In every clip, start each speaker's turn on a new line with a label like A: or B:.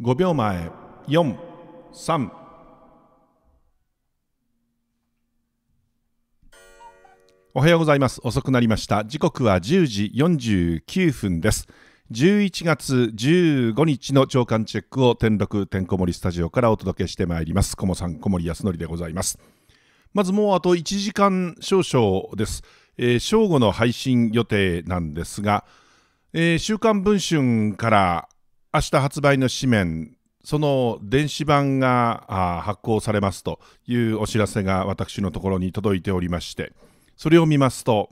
A: 5秒前43おはようございます遅くなりました時刻は10時49分です11月15日の朝刊チェックを天禄てんこ盛りスタジオからお届けしてまいります小茂さん小森康則でございますまずもうあと1時間少々です、えー、正午の配信予定なんですが、えー、週刊文春から明日発売の紙面その電子版が発行されますというお知らせが私のところに届いておりましてそれを見ますと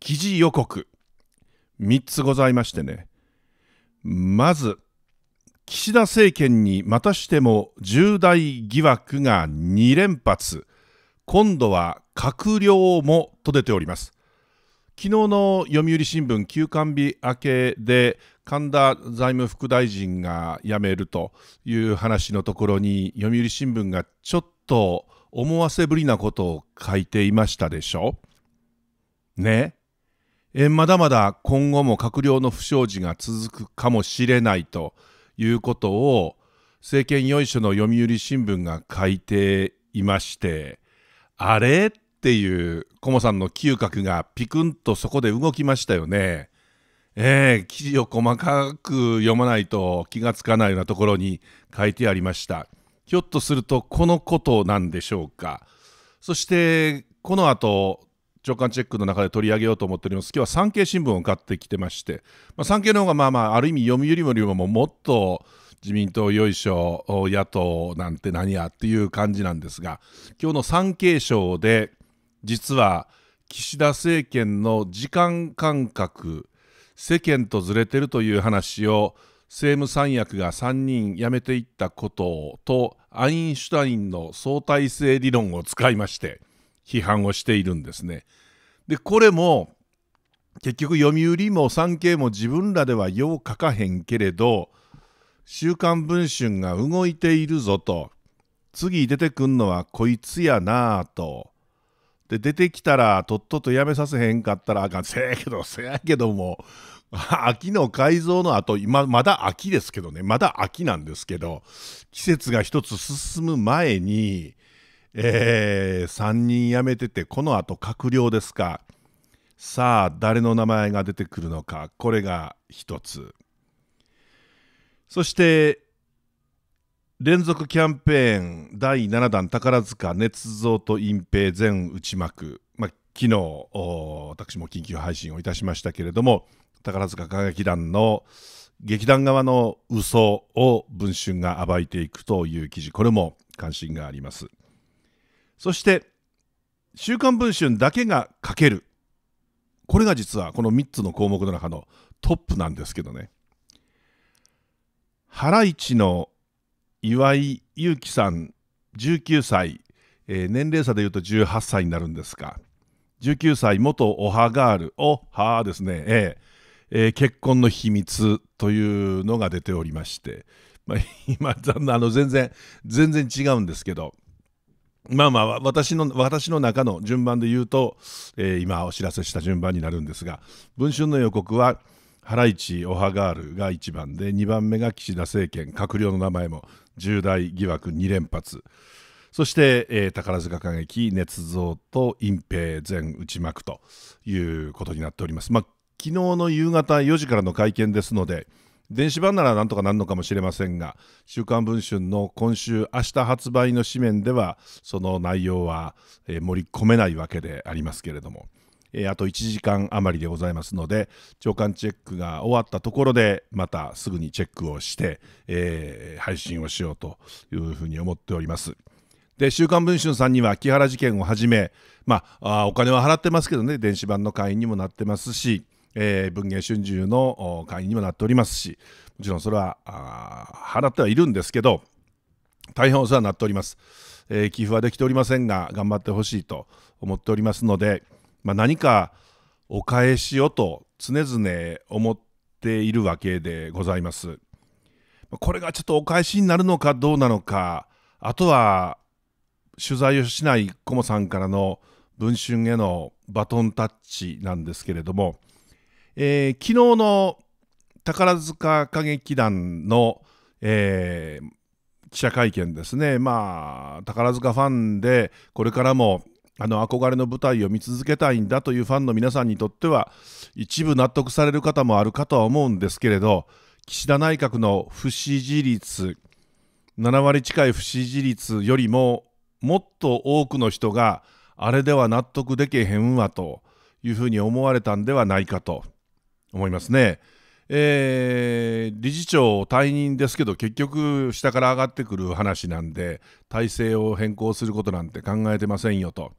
A: 記事予告3つございましてねまず岸田政権にまたしても重大疑惑が2連発今度は閣僚もと出ております昨日の読売新聞休刊日明けで神田財務副大臣が辞めるという話のところに読売新聞がちょっと思わせぶりなことを書いていましたでしょねえまだまだ今後も閣僚の不祥事が続くかもしれないということを政権よいしょの読売新聞が書いていましてあれっていうコモさんの嗅覚がピクンとそこで動きましたよね。えー、記事を細かく読まないと気がつかないようなところに書いてありました。ひょっとするとこのことなんでしょうか。そしてこの後長官チェックの中で取り上げようと思っております。今日は産経新聞を買ってきてまして、まあ、産経の方がまあまあある意味読売よりももっと自民党よいしょ野党なんて何やっていう感じなんですが今日の産経省で実は岸田政権の時間間隔世間とずれてるという話を政務三役が3人辞めていったこととアインシュタインの相対性理論を使いまして批判をしているんですね。でこれも結局読売も産経も自分らではよう書かへんけれど「週刊文春」が動いているぞと次出てくんのはこいつやなあと。で出てきたらとっととやめさせへんかったらあかんせやけどせやけども 秋の改造の後、今、まだ秋ですけどね、まだ秋なんですけど、季節が一つ進む前に、えー、3人辞めてて、この後閣僚ですか。さあ、誰の名前が出てくるのか、これが一つ。そして、連続キャンペーン第7弾宝塚捏造と隠蔽全内幕、ま昨日私も緊急配信をいたしましたけれども宝塚歌劇団の劇団側の嘘を文春が暴いていくという記事、これも関心があります。そして、週刊文春だけが書ける。これが実はこの3つの項目の中のトップなんですけどね。ハライチの岩井祐樹さん、19歳、えー、年齢差でいうと18歳になるんですが、19歳元オハガール、おはですね、えー、えー、結婚の秘密というのが出ておりまして、まあ、今あの全然全然違うんですけどまあまあ私の私の中の順番で言うと、えー、今お知らせした順番になるんですが「文春」の予告は「ハライチオハガール」が1番で2番目が岸田政権閣僚の名前も重大疑惑2連発。そして、えー、宝塚歌劇、捏造と隠蔽全内幕ということになっております。まあ、昨日の夕方4時からの会見ですので、電子版ならなんとかなるのかもしれませんが、週刊文春の今週、明日発売の紙面では、その内容は、盛り込めないわけでありますけれども、あと1時間余りでございますので、長官チェックが終わったところで、またすぐにチェックをして、配信をしようというふうに思っております。で、週刊文春さんには、木原事件をはじめ、まあ、あお金は払ってますけどね、電子版の会員にもなってますし、えー、文藝春秋の会員にもなっておりますしもちろんそれは払ってはいるんですけど大変お世話になっております、えー、寄付はできておりませんが頑張ってほしいと思っておりますので、まあ、何かお返しをと常々思っているわけでございますこれがちょっとお返しになるのかどうなのかあとは取材をしないコモさんからの文春へのバトンタッチなんですけれどもえー、昨日の宝塚歌劇団の、えー、記者会見ですね、まあ、宝塚ファンでこれからもあの憧れの舞台を見続けたいんだというファンの皆さんにとっては一部納得される方もあるかとは思うんですけれど岸田内閣の不支持率7割近い不支持率よりももっと多くの人があれでは納得できへんわというふうに思われたんではないかと。思いますね。えー、理事長退任ですけど結局下から上がってくる話なんで体制を変更することなんて考えてませんよと、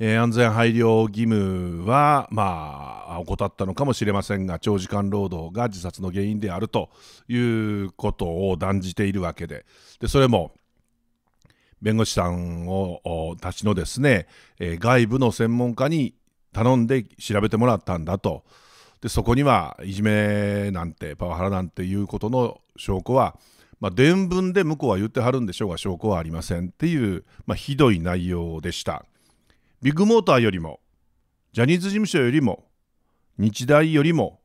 A: えー、安全配慮義務はまあ怠ったのかもしれませんが長時間労働が自殺の原因であるということを断じているわけででそれも弁護士さんをたちのですね、えー、外部の専門家に頼んで調べてもらったんだとでそこにはいじめなんてパワハラなんていうことの証拠は、まあ、伝聞で向こうは言ってはるんでしょうが証拠はありませんっていう、まあ、ひどい内容でしたビッグモーターよりもジャニーズ事務所よりも日大よりも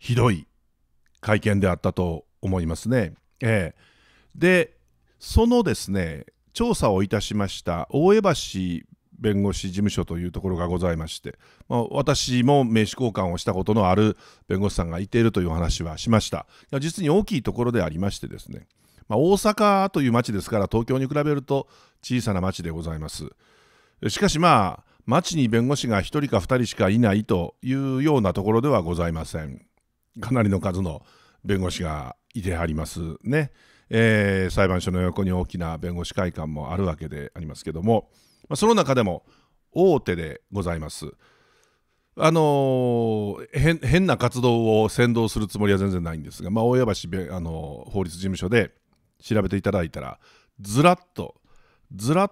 A: ひどい会見であったと思いますね。えー、でそのですね調査をいたしました大江橋弁護士事務所というところがございまして、まあ、私も名刺交換をしたことのある弁護士さんがいているという話はしましたいや実に大きいところでありましてですね、まあ、大阪という町ですから東京に比べると小さな町でございますしかしまあ町に弁護士が1人か2人しかいないというようなところではございませんかなりの数の弁護士がいてありますね、えー、裁判所の横に大きな弁護士会館もあるわけでありますけどもまあ、その中でも大手でございます。あのー、変な活動を先導するつもりは全然ないんですが、まあ、大谷橋、あのー、法律事務所で調べていただいたらずらっとずらっ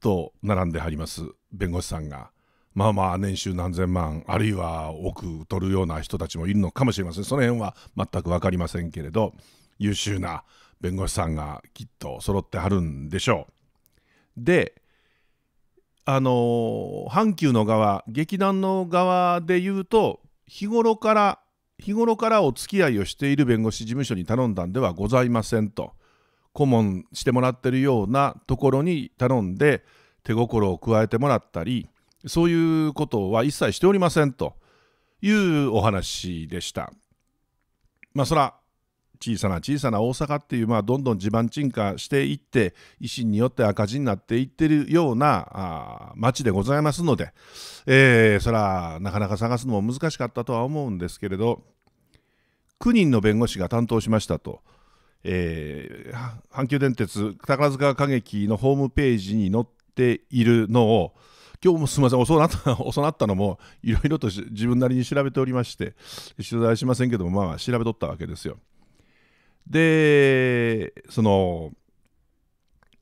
A: と並んではります弁護士さんが。まあまあ年収何千万あるいは億取るような人たちもいるのかもしれませんその辺は全く分かりませんけれど優秀な弁護士さんがきっと揃ってはるんでしょう。であの阪急の側劇団の側で言うと日頃から日頃からお付き合いをしている弁護士事務所に頼んだんではございませんと顧問してもらってるようなところに頼んで手心を加えてもらったりそういうことは一切しておりませんというお話でした。まあそら小さな小さな大阪っていう、まあ、どんどん地盤沈下していって維新によって赤字になっていってるようなあ町でございますので、えー、そらなかなか探すのも難しかったとは思うんですけれど9人の弁護士が担当しましたと。えー、阪急電鉄宝塚歌劇のホームページに載っているのを今日もすみません遅なった 遅なったのもいろいろと自分なりに調べておりまして取材しませんけどもまあ調べとったわけですよ。でその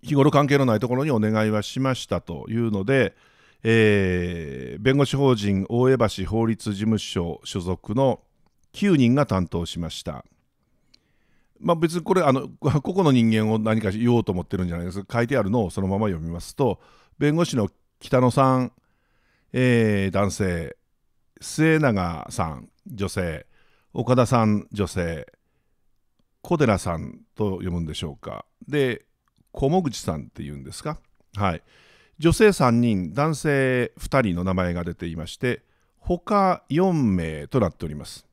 A: 日頃関係のないところにお願いはしましたというので、えー、弁護士法人大江橋法律事務所所属の9人が担当しました。まあ、別にこれあの個々 の人間を何か言おうと思ってるんじゃないです書いてあるのをそのまま読みますと弁護士の北野さん、えー、男性末永さん女性岡田さん女性小寺さんと読むんでしょうか。で、小茂口さんっていうんですか。はい。女性3人、男性2人の名前が出ていまして、他4名となっております。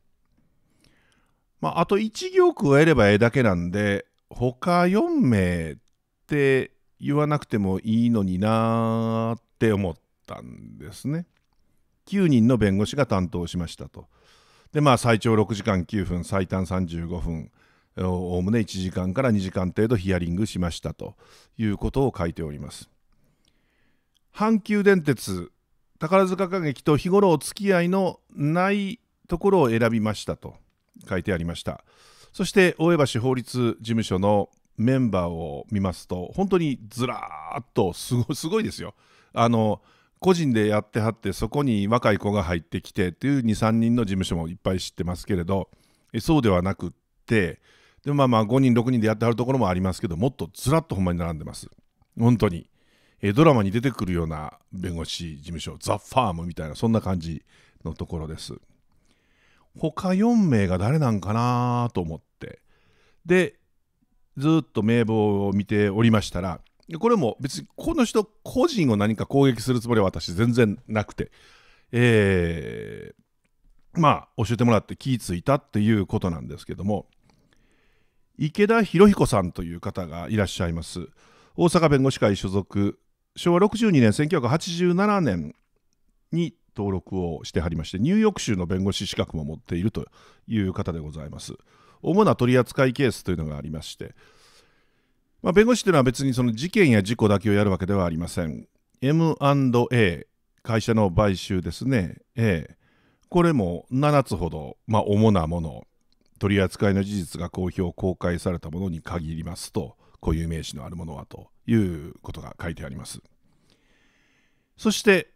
A: まあ、あと1行加えればええだけなんで、他4名って言わなくてもいいのになーって思ったんですね。9人の弁護士が担当しましたと。でまあ最長6時間9分最短35分おおむね1時間から2時間程度ヒアリングしましたということを書いております。阪急電鉄宝塚歌劇と日頃お付き合いのないところを選びましたと書いてありましたそして大江橋法律事務所のメンバーを見ますと本当にずらーっとすご いですよあの個人でやってはってそこに若い子が入ってきてという23人の事務所もいっぱい知ってますけれどそうではなくってでまあまあ5人6人でやってはるところもありますけどもっとずらっとほんまに並んでます本当に、えドラマに出てくるような弁護士事務所ザ・ファームみたいなそんな感じのところです他4名が誰なんかなと思ってでずっと名簿を見ておりましたらこれも別にこの人個人を何か攻撃するつもりは私全然なくてえー、まあ教えてもらって気ぃ付いたっていうことなんですけども池田博彦さんという方がいらっしゃいます。大阪弁護士会所属、昭和62年、1987年に登録をしてはりまして、ニューヨーク州の弁護士資格も持っているという方でございます。主な取扱いケースというのがありまして、まあ、弁護士というのは別にその事件や事故だけをやるわけではありません。M&A、会社の買収ですね、A、これも7つほど、まあ、主なもの取り扱いの事実が公表公開されたものに限りますと固有名詞のあるものはということが書いてありますそして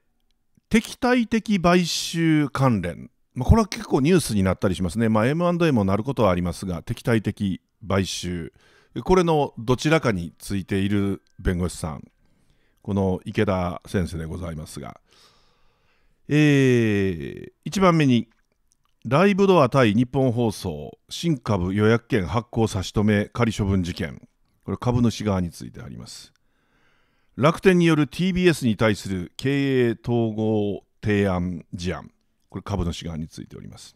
A: 敵対的買収関連、まこれは結構ニュースになったりしますね、まあ、M&A もなることはありますが敵対的買収これのどちらかについている弁護士さんこの池田先生でございますが、えー、1番目にライブドア対日本放送新株予約権発行差し止め仮処分事件これ株主側についてあります楽天による TBS に対する経営統合提案事案これ株主側についております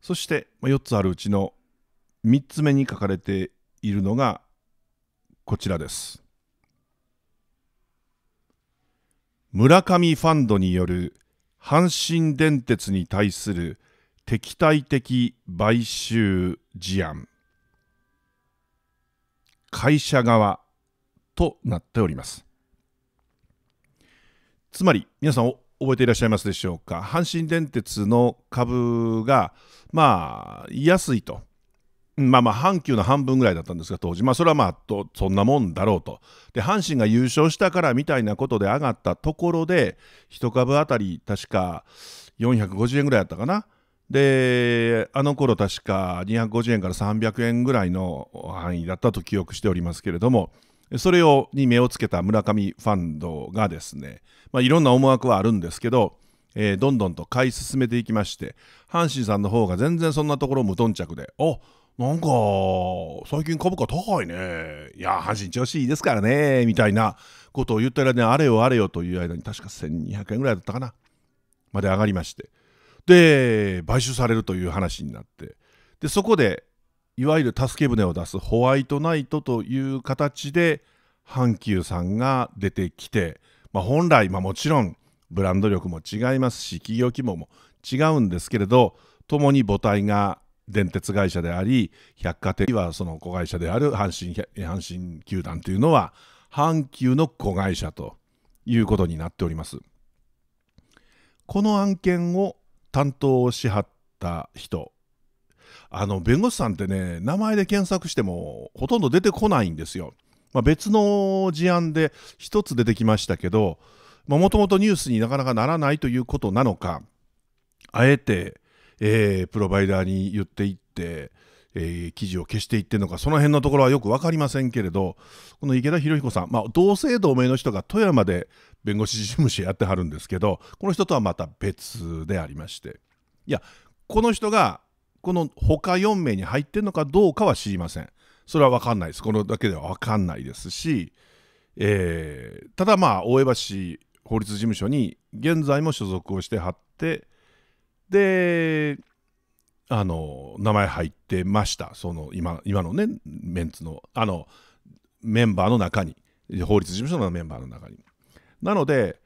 A: そして4つあるうちの3つ目に書かれているのがこちらです村上ファンドによる阪神電鉄に対する敵対的買収事案会社側となっておりますつまり皆さん覚えていらっしゃいますでしょうか阪神電鉄の株がまあ安いとまあまあ阪急の半分ぐらいだったんですが当時まあそれはまあとそんなもんだろうとで阪神が優勝したからみたいなことで上がったところで1株当たり確か450円ぐらいだったかなであの頃確か250円から300円ぐらいの範囲だったと記憶しておりますけれどもそれをに目をつけた村上ファンドがですね、まあ、いろんな思惑はあるんですけどえー、どんどんと買い進めていきまして阪神さんの方が全然そんなところ無頓着でおなんか最近株価高いねいや阪神調子いいですからねみたいなことを言ったらねあれよあれよという間に確か1200円ぐらいだったかなまで上がりましてで買収されるという話になってでそこでいわゆる助け舟を出すホワイトナイトという形で阪急さんが出てきて、まあ、本来、まあ、もちろんブランド力も違いますし企業規模も違うんですけれどともに母体が電鉄会社であり百貨店はその子会社である阪神阪神球団というのは阪急の子会社ということになっております。この案件を担当しはった人あの弁護士さんってね名前で検索してもほとんど出てこないんですよ。まあ、別の事案で一つ出てきましたけどもともとニュースになかなかならないということなのかあえてえー、プロバイダーに言っていって、えー、記事を消していってるのかその辺のところはよく分かりませんけれどこの池田博彦さん、まあ、同姓同名の人が富山で弁護士事務所やってはるんですけどこの人とはまた別でありましていやこの人がこの他4名に入ってるのかどうかは知りませんそれは分かんないですこのだけでは分かんないですし、えー、ただまあ大江橋法律事務所に現在も所属をしてはってであの名前入ってましたその今今のねメンツのあのメンバーの中に法律事務所のメンバーの中になので、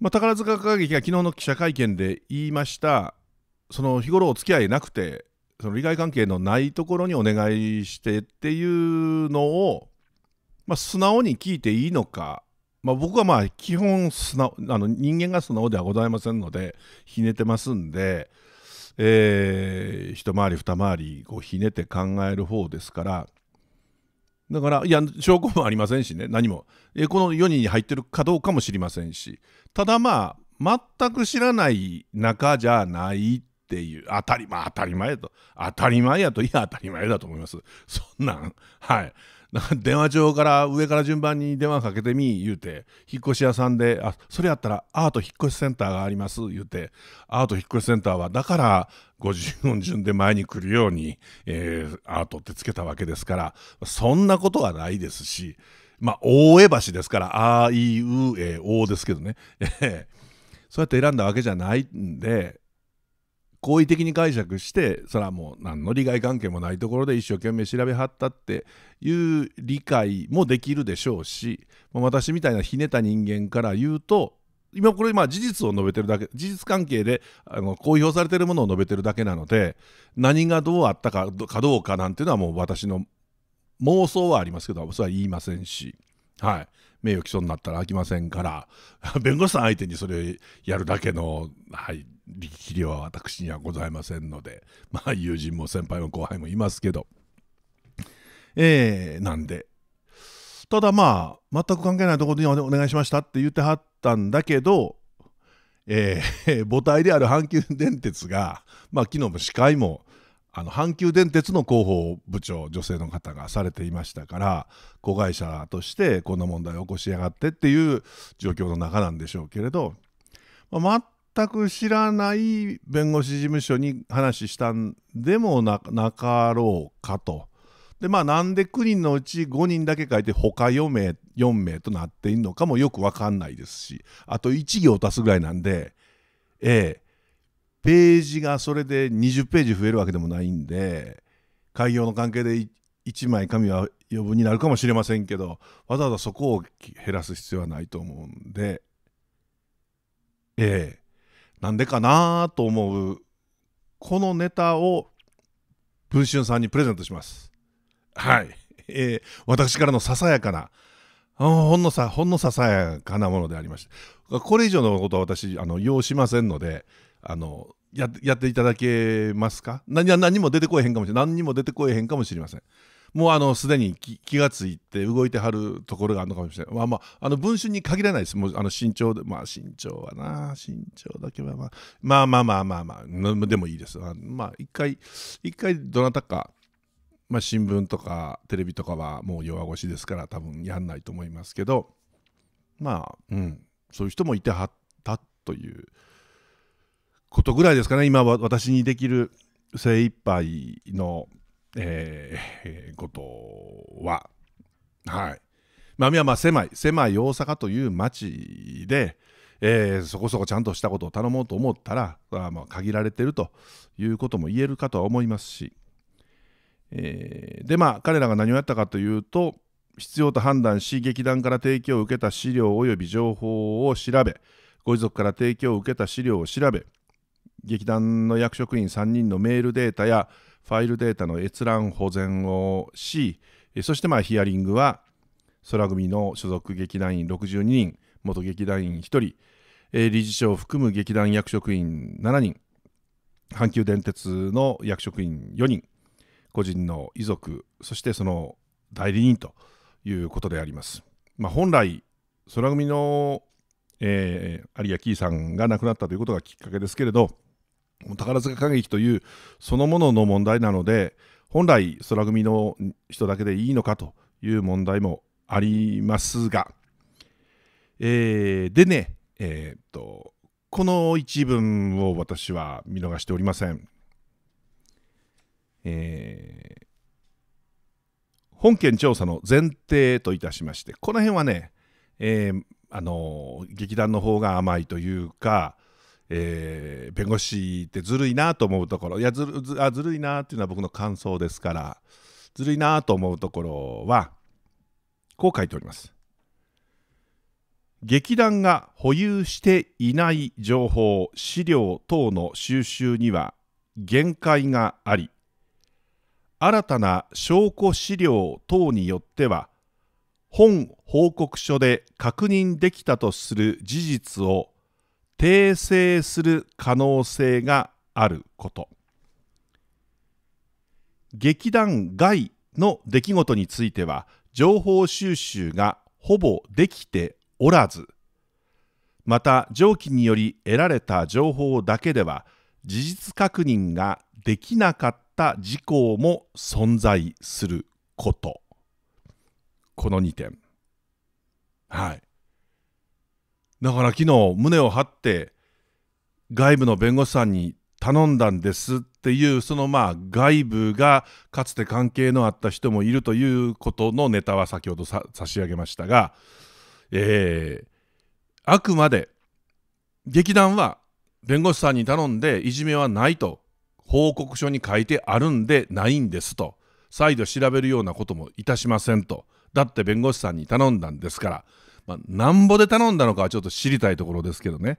A: まあ、宝塚歌劇が昨日の記者会見で言いましたその日頃お付き合いなくてその利害関係のないところにお願いしてっていうのを、まあ、素直に聞いていいのかまあ、僕はまあ基本素直あの人間が素直ではございませんのでひねてますんで、えー、一回り二回りこうひねて考える方ですからだからいや証拠もありませんしね何も、えー、この4人に入ってるかどうかも知りませんしただまあ全く知らない仲じゃないっていう当たりまあ当たり前と当たり前やといや当たり前だと思いますそんなんはい 電話帳から上から順番に電話かけてみ言うて引っ越し屋さんであそれやったらアート引っ越しセンターがあります言うてアート引っ越しセンターはだから50音順で前に来るように、えー、アートってつけたわけですからそんなことはないですしまあ大江橋ですからあいうえおですけどね そうやって選んだわけじゃないんで好意的に解釈してそれはもう何の利害関係もないところで一生懸命調べはったっていう理解もできるでしょうし私みたいなひねた人間から言うと今これまあ事実を述べてるだけ事実関係であの公表されてるものを述べてるだけなので何がどうあったかどうかなんていうのはもう私の妄想はありますけどそれは言いませんし、はい、名誉毀損になったらあきませんから 弁護士さん相手にそれやるだけの、はい、力量は私にはございませんので、まあ、友人も先輩も後輩もいますけど、えー、なんで、ただまあ、全く関係ないところにお願いしましたって言ってはったんだけど、えー、母体である阪急電鉄が、まあ、昨日も司会も、あの阪急電鉄の広報部長女性の方がされていましたから子会社としてこんな問題を起こしやがってっていう状況の中なんでしょうけれど、まあ、全く知らない弁護士事務所に話したんでもなかろうかと。でまあなんで9人のうち5人だけ書いて他4名 ,4 名となっているのかもよく分かんないですしあと1行足すぐらいなんでええページがそれで20ページ増えるわけでもないんで開業の関係で1枚紙は余分になるかもしれませんけどわざわざそこを減らす必要はないと思うんでええなんでかなと思うこのネタを文春さんにプレゼントします。はい、えー、私からのささやかなほんのさほんのささやかなものでありましてこれ以上のことは私あの要しませんのであのやっていただけますか何何も出てこえへんかもしれない何にも出てこえへんかもしれません。もうあのすでに気がついて動いてはるところがあるのかもしれない、まあまあ、あの文春に限らないです、もうあの身長で、まあ身長はな、身長だけはまあ、まあまあまあまあ、まあ、でもいいです、まあ一回、一回どなたか、まあ、新聞とかテレビとかはもう弱腰ですから、多分やんないと思いますけど、まあ、うん、そういう人もいてはったということぐらいですかね、今は私にできる精一杯の。ことは、はい。まあ、宮は狭い、狭い大阪という町で、えー、そこそこちゃんとしたことを頼もうと思ったら、まあ、まあ限られてるということも言えるかとは思いますし、えー、でまあ彼らが何をやったかというと必要と判断し劇団から提供を受けた資料及び情報を調べご遺族から提供を受けた資料を調べ劇団の役職員3人のメールデータやファイルデータの閲覧保全をし、そしてまあヒアリングは空組の所属劇団員62人、元劇団員1人、理事長を含む劇団役職員7人、阪急電鉄の役職員4人、個人の遺族、そしてその代理人ということであります。まあ、本来、空組の、えー、有明キーさんが亡くなったということがきっかけですけれど、宝塚歌劇というそのものの問題なので本来空組の人だけでいいのかという問題もありますが、えー、でね、えー、っとこの一文を私は見逃しておりません。えー、本件調査の前提といたしましてこの辺はね、えー、あの劇団の方が甘いというかえー、弁護士ってずるいなと思うところいやずるずあずるいなっていうのは僕の感想ですからずるいなと思うところはこう書いております。劇団が保有していない情報資料等の収集には限界があり新たな証拠資料等によっては本報告書で確認できたとする事実を訂正する可能性があること劇団外の出来事については情報収集がほぼできておらずまた上記により得られた情報だけでは事実確認ができなかった事項も存在することこの2点はいだから昨日胸を張って外部の弁護士さんに頼んだんですっていうそのまあ外部がかつて関係のあった人もいるということのネタは先ほど差し上げましたが、えー、あくまで劇団は弁護士さんに頼んでいじめはないと報告書に書いてあるんでないんですと再度調べるようなこともいたしませんとだって弁護士さんに頼んだんですからまあ、なんぼで頼んだのかはちょっと知りたいところですけどね。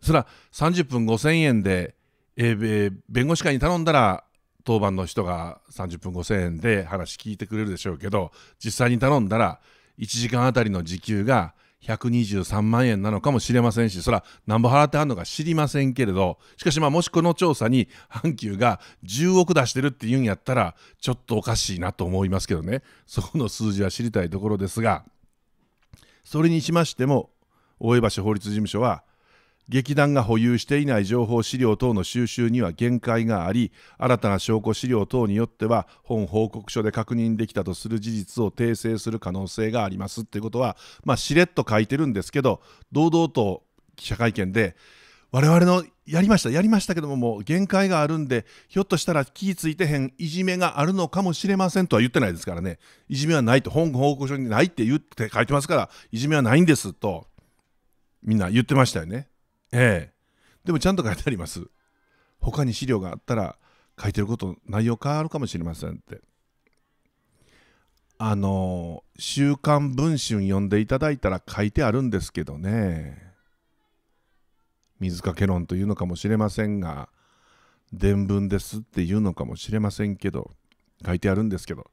A: そら30分5000円で、えー、弁護士会に頼んだら当番の人が30分5000円で話聞いてくれるでしょうけど実際に頼んだら1時間あたりの時給が123万円なのかもしれませんしそらんぼ払ってはんのか知りませんけれどしかしまあもしこの調査に阪急が10億出してるっていうんやったらちょっとおかしいなと思いますけどねそこの数字は知りたいところですが。それにしましても大江橋法律事務所は劇団が保有していない情報資料等の収集には限界があり新たな証拠資料等によっては本報告書で確認できたとする事実を訂正する可能性がありますっていうことは、まあ、しれっと書いてるんですけど堂々と記者会見で我々のやりました、やりましたけども、もう限界があるんで、ひょっとしたら気ついてへん、いじめがあるのかもしれませんとは言ってないですからね、いじめはないと、本報告書にないって言って書いてますから、いじめはないんですと、みんな言ってましたよね。ええ。でもちゃんと書いてあります。他に資料があったら、書いてること、内容変わるかもしれませんって。あの、週刊文春読んでいただいたら書いてあるんですけどね。水かけ論というのかもしれませんが伝聞ですっていうのかもしれませんけど書いてあるんですけど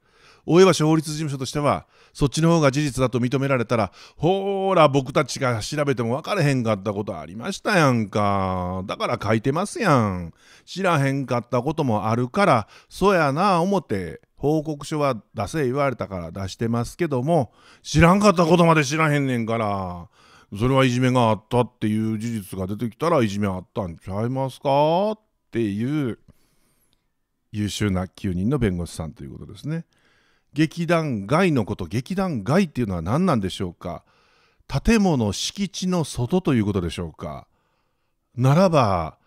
A: 大岩橋立事務所としてはそっちの方が事実だと認められたらほーら僕たちが調べても分かれへんかったことありましたやんかだから書いてますやん知らへんかったこともあるからそやな思って報告書は出せ言われたから出してますけども知らんかったことまで知らへんねんからそれはいじめがあったっていう事実が出てきたらいじめあったんちゃいますかっていう優秀な9人の弁護士さんということですね。劇団外のこと劇団外っていうのは何なんでしょうか建物敷地の外ということでしょうかならば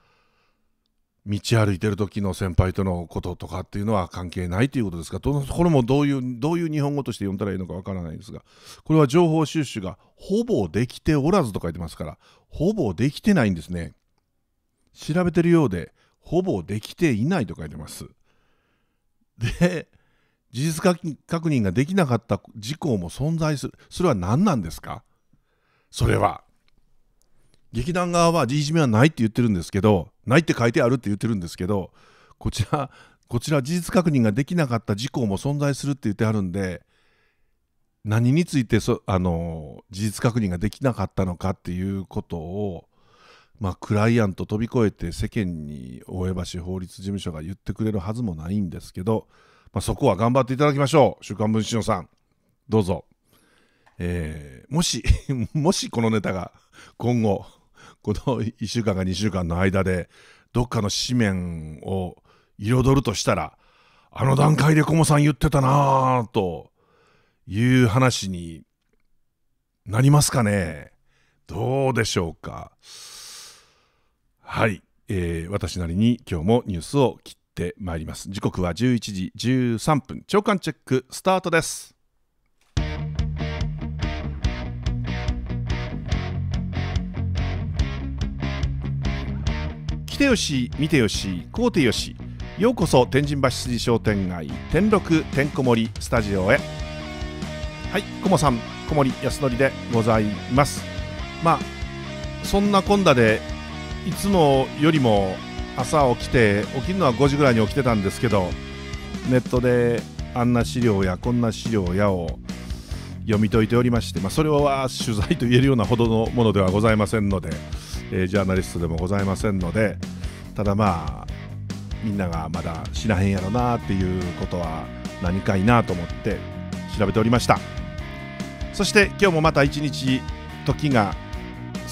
A: 道歩いてる時の先輩とのこととかっていうのは関係ないということですかどのこれもどういうどういう日本語として読んだらいいのかわからないですがこれは情報収集がほぼできておらずと書いてますからほぼできてないんですね調べてるようでほぼできていないと書いてますで事実確認ができなかった事項も存在するそれは何なんですかそれは劇団側はいじめはないって言ってるんですけどないって書いてあるって言ってるんですけどこちらこちら事実確認ができなかった事項も存在するって言ってあるんで何についてそあの事実確認ができなかったのかっていうことを、まあ、クライアント飛び越えて世間に大江橋法律事務所が言ってくれるはずもないんですけど、まあ、そこは頑張っていただきましょう「週刊文春」さんどうぞ。えー、もし もしこのネタが今後この1週間か2週間の間でどっかの紙面を彩るとしたら
B: あの段階で
A: コモさん言ってたなあという話になりますかねどうでしょうかはい、えー、私なりに今日もニュースを切ってまいります時刻は11時13分朝刊チェックスタートですてよし見てよし買うてよしようこそ天神橋筋商店街天六てんこ盛りスタジオへはいこもさんこ小森康則でございますまあそんなこんなでいつもよりも朝起きて起きるのは5時ぐらいに起きてたんですけどネットであんな資料やこんな資料やを読み解いておりまして、まあ、それは取材と言えるようなほどのものではございませんので。えー、ジャーナリストでもございませんのでただまあみんながまだ知らへんやろなっていうことは何かいなと思って調べておりましたそして今日もまた一日時が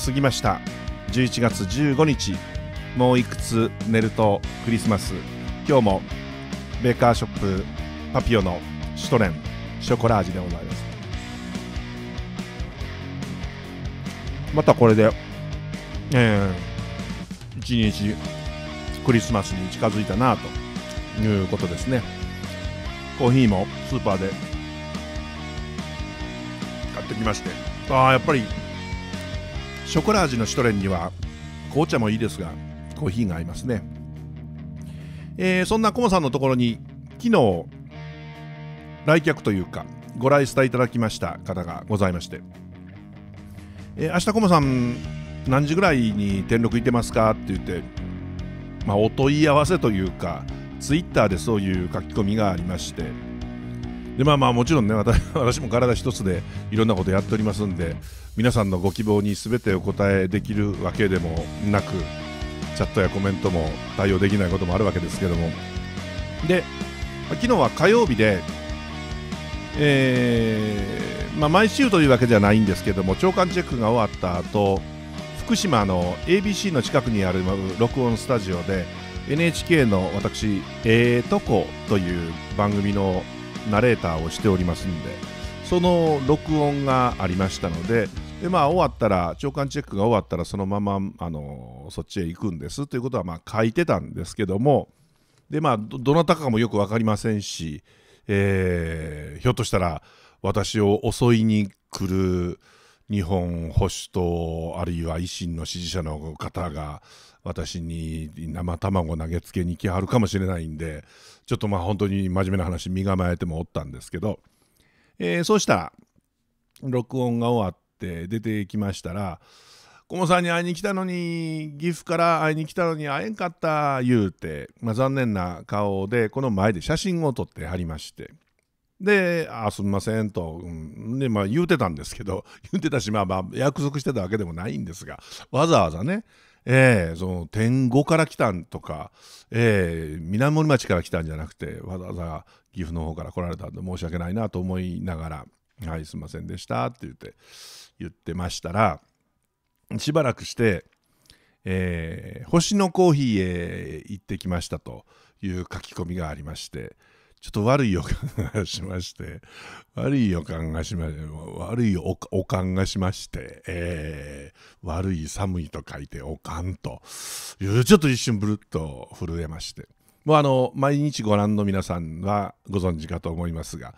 A: 過ぎました11月15日もういくつ寝るとクリスマス今日もベーカーショップパピオのシュトレンショコラ味でございますまたこれでえー、一日クリスマスに近づいたなということですねコーヒーもスーパーで買ってきましてああやっぱりショコラ味のシュトレンには紅茶もいいですがコーヒーが合いますね、えー、そんなコモさんのところに昨日来客というかご来スタいただきました方がございまして、えー、明日コモさん何時ぐらいに天禄行ってますかって言って、まあ、お問い合わせというかツイッターでそういう書き込みがありましてでまあまあもちろんね私も体一つでいろんなことやっておりますんで皆さんのご希望に全てお答えできるわけでもなくチャットやコメントも対応できないこともあるわけですけどもで昨日は火曜日で、えーまあ、毎週というわけじゃないんですけども朝刊チェックが終わった後福島の ABC の近くにある録音スタジオで NHK の私「ええー、とこ」という番組のナレーターをしておりますんでその録音がありましたのでで、まあ、終わったら長官チェックが終わったらそのままあのそっちへ行くんですということはま書いてたんですけどもで、まあ、どなたかもよく分かりませんし、えー、ひょっとしたら私を襲いに来る日本保守党あるいは維新の支持者の方が私に生卵投げつけに来はるかもしれないんでちょっとまあ本当に真面目な話身構えてもおったんですけど、えー、そうしたら録音が終わって出てきましたら「コモさんに会いに来たのに岐阜から会いに来たのに会えんかった」言うて、まあ、残念な顔でこの前で写真を撮ってはりまして。で、あ、すみませんと、うん、で、まあ言うてたんですけど、言うてたし、まあまあ約束してたわけでもないんですが、わざわざね、えー、その天狗から来たんとか、えー、南森町から来たんじゃなくて、わざわざ岐阜の方から来られたんで申し訳ないなと思いながら、はい、すみませんでしたって言って、言ってましたら、しばらくして、えー、星のコーヒーへ行ってきましたという書き込みがありまして、ちょっと悪い予感がしまして、悪い予感がしまして、悪いおお感がしまして、えー、悪い寒いと書いておかんとちょっと一瞬ブルッと震えまして、もうあの、毎日ご覧の皆さんはご存知かと思いますが、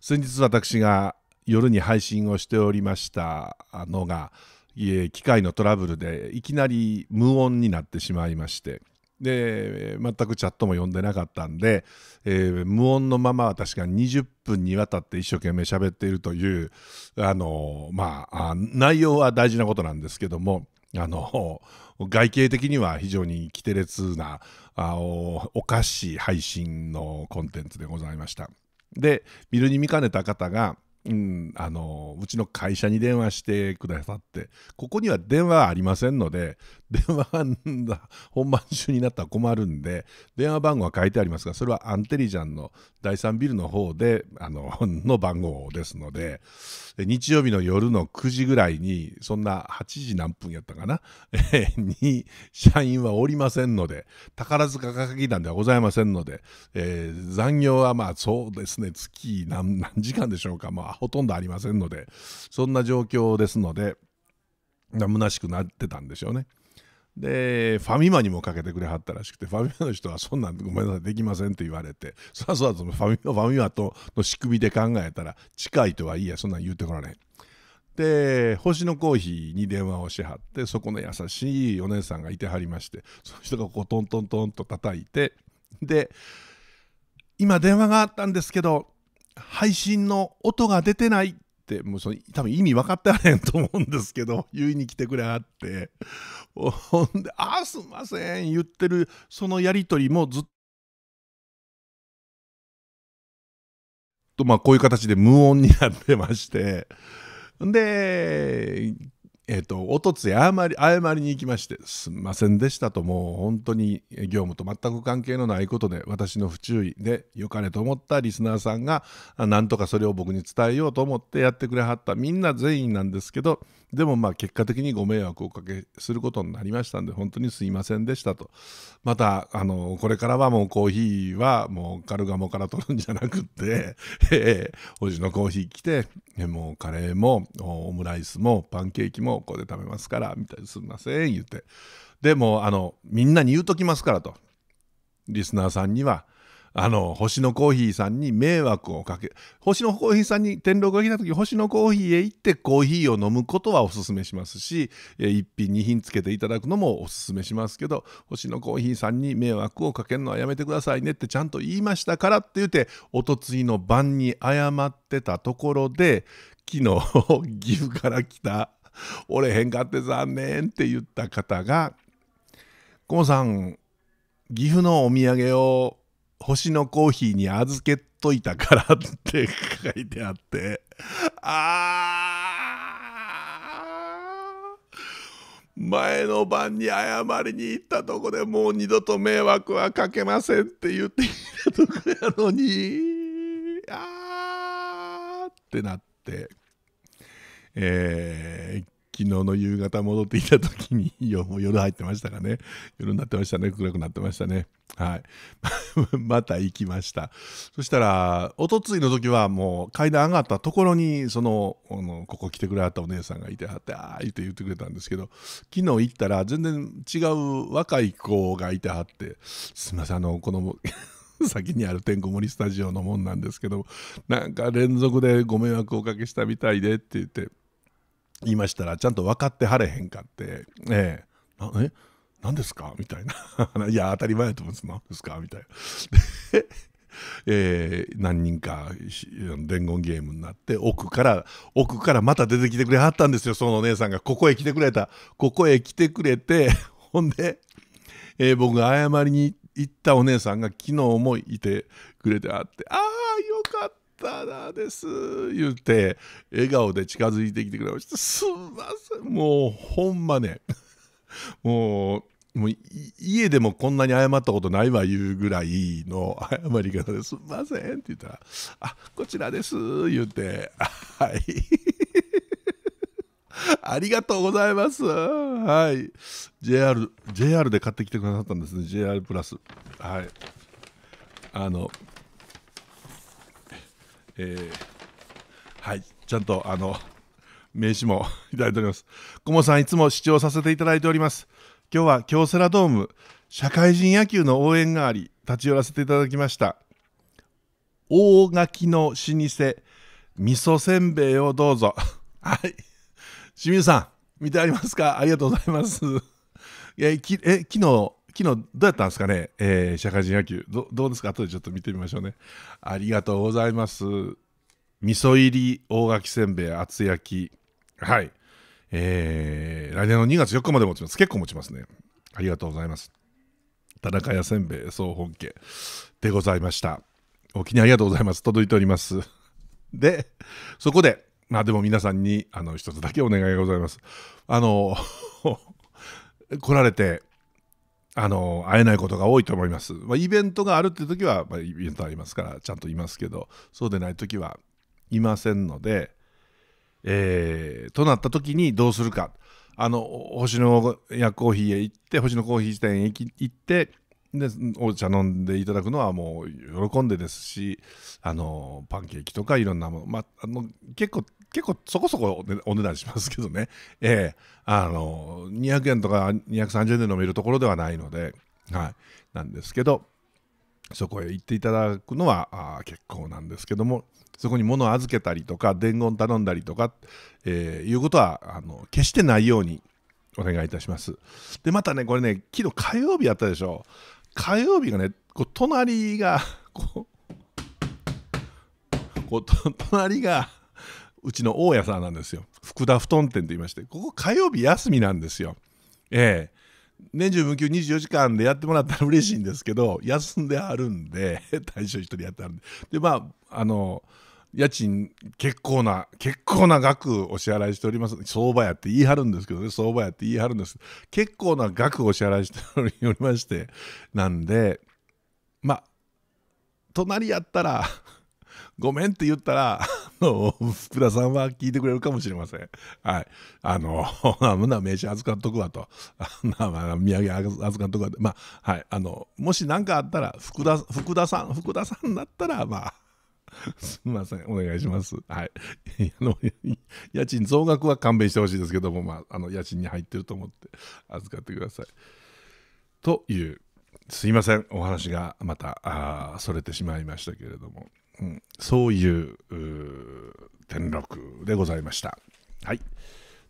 A: 先日私が夜に配信をしておりましたのが、機械のトラブルでいきなり無音になってしまいまして、で全くチャットも読んでなかったんで、えー、無音のまま私が20分にわたって一生懸命喋っているというあのまあ内容は大事なことなんですけどもあの外形的には非常にテレツなあおおかしい配信のコンテンツでございました。で見るに見かねた方がうん、あのうちの会社に電話してくださってここには電話ありませんので電話が本番中になったら困るんで電話番号は書いてありますがそれはアンテリジャンの第3ビルの方であのの番号ですので日曜日の夜の9時ぐらいにそんな8時何分やったかな、に社員はおりませんので宝塚歌劇団ではございませんので、えー、残業はまあそうですね月何何時間でしょうか、まあ、ほとんどありませんのでそんな状況ですので。虚しくなってたんでしょうね。でファミマにもかけてくれはったらしくてファミマの人はそんなんごめんなさいできませんって言われてさあさあそのファミファミマとの仕組みで考えたら近いとはいえそんなん言うてこられへん。で星野コーヒーに電話をしはってそこの優しいお姉さんがいてはりましてその人がこうトントントンと叩いてで今電話があったんですけど配信の音が出てないっもうその多分意味分かってはれんと思うんですけど 言いに来てくれはってほんで「あすんません」言ってるそのやり取りもずっとまあこういう形で無音になってましてでえっ、ー、と、おとつ謝り、謝りに行きまして、すんませんでしたと、もう本当に業務と全く関係のないことで、私の不注意で、良かれと思ったリスナーさんが、なんとかそれを僕に伝えようと思ってやってくれはった、みんな全員なんですけど、でもまあ結果的にご迷惑をおかけすることになりましたんで、本当にすいませんでしたと。また、あの、これからはもうコーヒーはもうカルガモから取るんじゃなくて、えー、おじのコーヒー来て、もうカレーもオムライスもパンケーキもここで食べますから、みたいにすんません、言って。でも、あの、みんなに言うときますからと。リスナーさんには、あの、星野コーヒーさんに迷惑をかけ、星野コーヒーさんに天狼が来た時、星野コーヒーへ行ってコーヒーを飲むことはお勧めしますし、1品2品つけていただくのもお勧めしますけど、星野コーヒーさんに迷惑をかけるのはやめてくださいねってちゃんと言いましたからって言って、おとついの晩に謝ってたところで、昨日、岐阜から来た、折れへんかって残念って言った方が、コモさん、岐阜のお土産を星のコーヒーに預けといたからって書いてあって、あー前の晩に謝りに行ったとこでもう二度と迷惑はかけませんって言っていたとこやのに、あーってなって、えー、昨日の夕方戻ってきた時に、もう夜入ってましたかね。夜になってましたね。暗くなってましたね。はい。また行きました。そしたら、おとついの時はもう階段上がったところに、その、のここ来てくれはったお姉さんがいてはって、ああ、言って言ってくれたんですけど、昨日行ったら全然違う若い子がいてはって、すみません、あの、この、先にあるてんこ盛りスタジオのもんなんですけどなんか連続でご迷惑をおかけしたみたいでって言ってましたらちゃんと分かってはれへんかって、えー、なえ何ですかみたいな。いや、当たり前やと思うんです。何ですかみたいな。で えー、何人か伝言ゲームになって奥から奥からまた出てきてくれはったんですよそのお姉さんがここへ来てくれたここへ来てくれて ほんで、えー、僕が謝りに行ったお姉さんが昨日もいてくれてあってああよかったタだです」言うて笑顔で近づいてきてくれましたすんませんもうほんまね もうもう家でもこんなに謝ったことないわ言うぐらいの謝り方です「すんません」って言ったら「あこちらです」言うて「はい」ありがとうございます。はい。JR、JR で買ってきてくださったんですね。JR プラス。はい。あの、えー、はい、ちゃんとあの名刺もいただいております。コモさん、いつも視聴させていただいております。今日は京セラドーム、社会人野球の応援があり、立ち寄らせていただきました。大垣の老舗、味噌せんべいをどうぞ。はい。清水さん、見てありますかありがとうございます。え、きえ昨日昨日どうやったんですかね、えー、社会人野球ど。どうですか後でちょっと見てみましょうね。ありがとうございます。味噌入り大垣せんべい厚焼き。はい。えー、来年の2月4日まで持ちます。結構持ちますね。ありがとうございます。田中屋せんべい総本家でございました。お気にありがとうございます。届いております。で、そこで、まあでも皆さんに、あの、一つだけお願いがございます。あの、来られて、あの会えないことが多いと思います。まあ、イベントがあるって時は、まあ、イベントありますからちゃんといますけどそうでない時はいませんので、えー、となった時にどうするかあの星野やコーヒーへ行って星野コーヒー店へ行ってでお茶飲んでいただくのはもう喜んでですしあのパンケーキとかいろんなもの、まあ、あの結構結構そこそこお値段しますけどね、えー、あの200円とか230円で飲めるところではないので、はい、なんですけどそこへ行っていただくのは結構なんですけどもそこに物を預けたりとか伝言頼んだりとか、えー、いうことはあの決してないようにお願いいたします。でまたねこれね昨日火曜日やったでしょ火曜日がねこう隣がこうこう隣が。うちの大家さんなんですよ福田布団店と言いましてここ火曜日休みなんですよええ年中無休24時間でやってもらったら嬉しいんですけど休んであるんで 大将1人やってあるんででまああの家賃結構な結構な額お支払いしております相場やって言い張るんですけどね相場やって言い張るんです結構な額お支払いしておりましてなんでまあ隣やったらごめんって言ったらの、福田さんは聞いてくれるかもしれません。はい。あの、あむな名刺預かっとくわと。あまな、土産預かっとくわと。まあ、はい。あの、もし何かあったら、福田、福田さん、福田さんだったら、まあ、すみません、お願いします。はい。あの、家賃増額は勘弁してほしいですけども、まあ、あの、家賃に入ってると思って預かってください。という、すいません、お話がまた、あそれてしまいましたけれども。うん、そういう転落でございました。はい、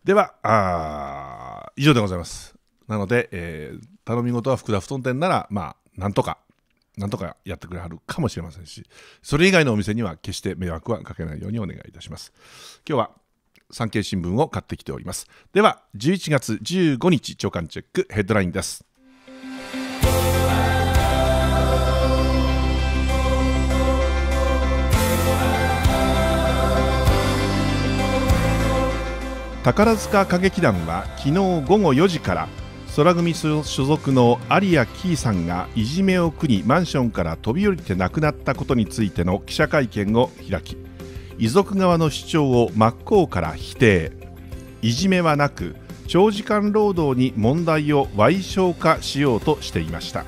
A: ではあ以上でございます。なので、えー、頼み事は福田布団店なら、まあ、なんとか、なんとかやってくれはるかもしれませんし、それ以外のお店には決して迷惑はかけないようにお願いいたします。今日は産経新聞を買ってきております。では、11月15日、朝刊チェックヘッドラインです。宝塚歌劇団は昨日午後4時から空組所属の有谷キーさんがいじめを苦にマンションから飛び降りて亡くなったことについての記者会見を開き遺族側の主張を真っ向から否定いじめはなく長時間労働に問題を賠償化しようとしていました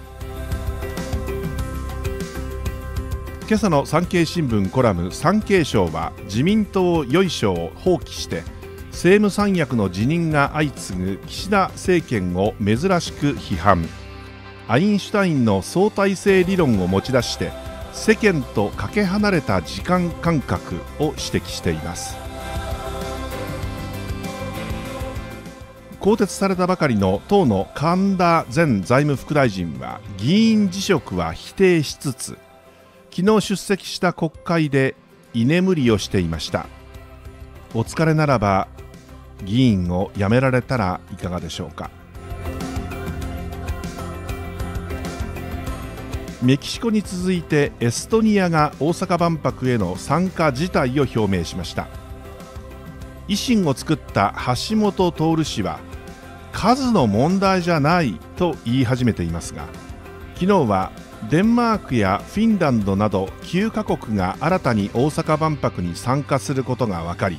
A: 今朝の産経新聞コラム産経省は自民党よいしょを放棄して「政務三役の辞任が相次ぐ岸田政権を珍しく批判アインシュタインの相対性理論を持ち出して世間とかけ離れた時間感覚を指摘しています更迭されたばかりの党の神田前財務副大臣は議員辞職は否定しつつ昨日出席した国会で居眠りをしていましたお疲れならば議員を辞められたらいかがでしょうかメキシコに続いてエストニアが大阪万博への参加自体を表明しました維新を作った橋本徹氏は数の問題じゃないと言い始めていますが昨日はデンマークやフィンランドなど9カ国が新たに大阪万博に参加することが分かり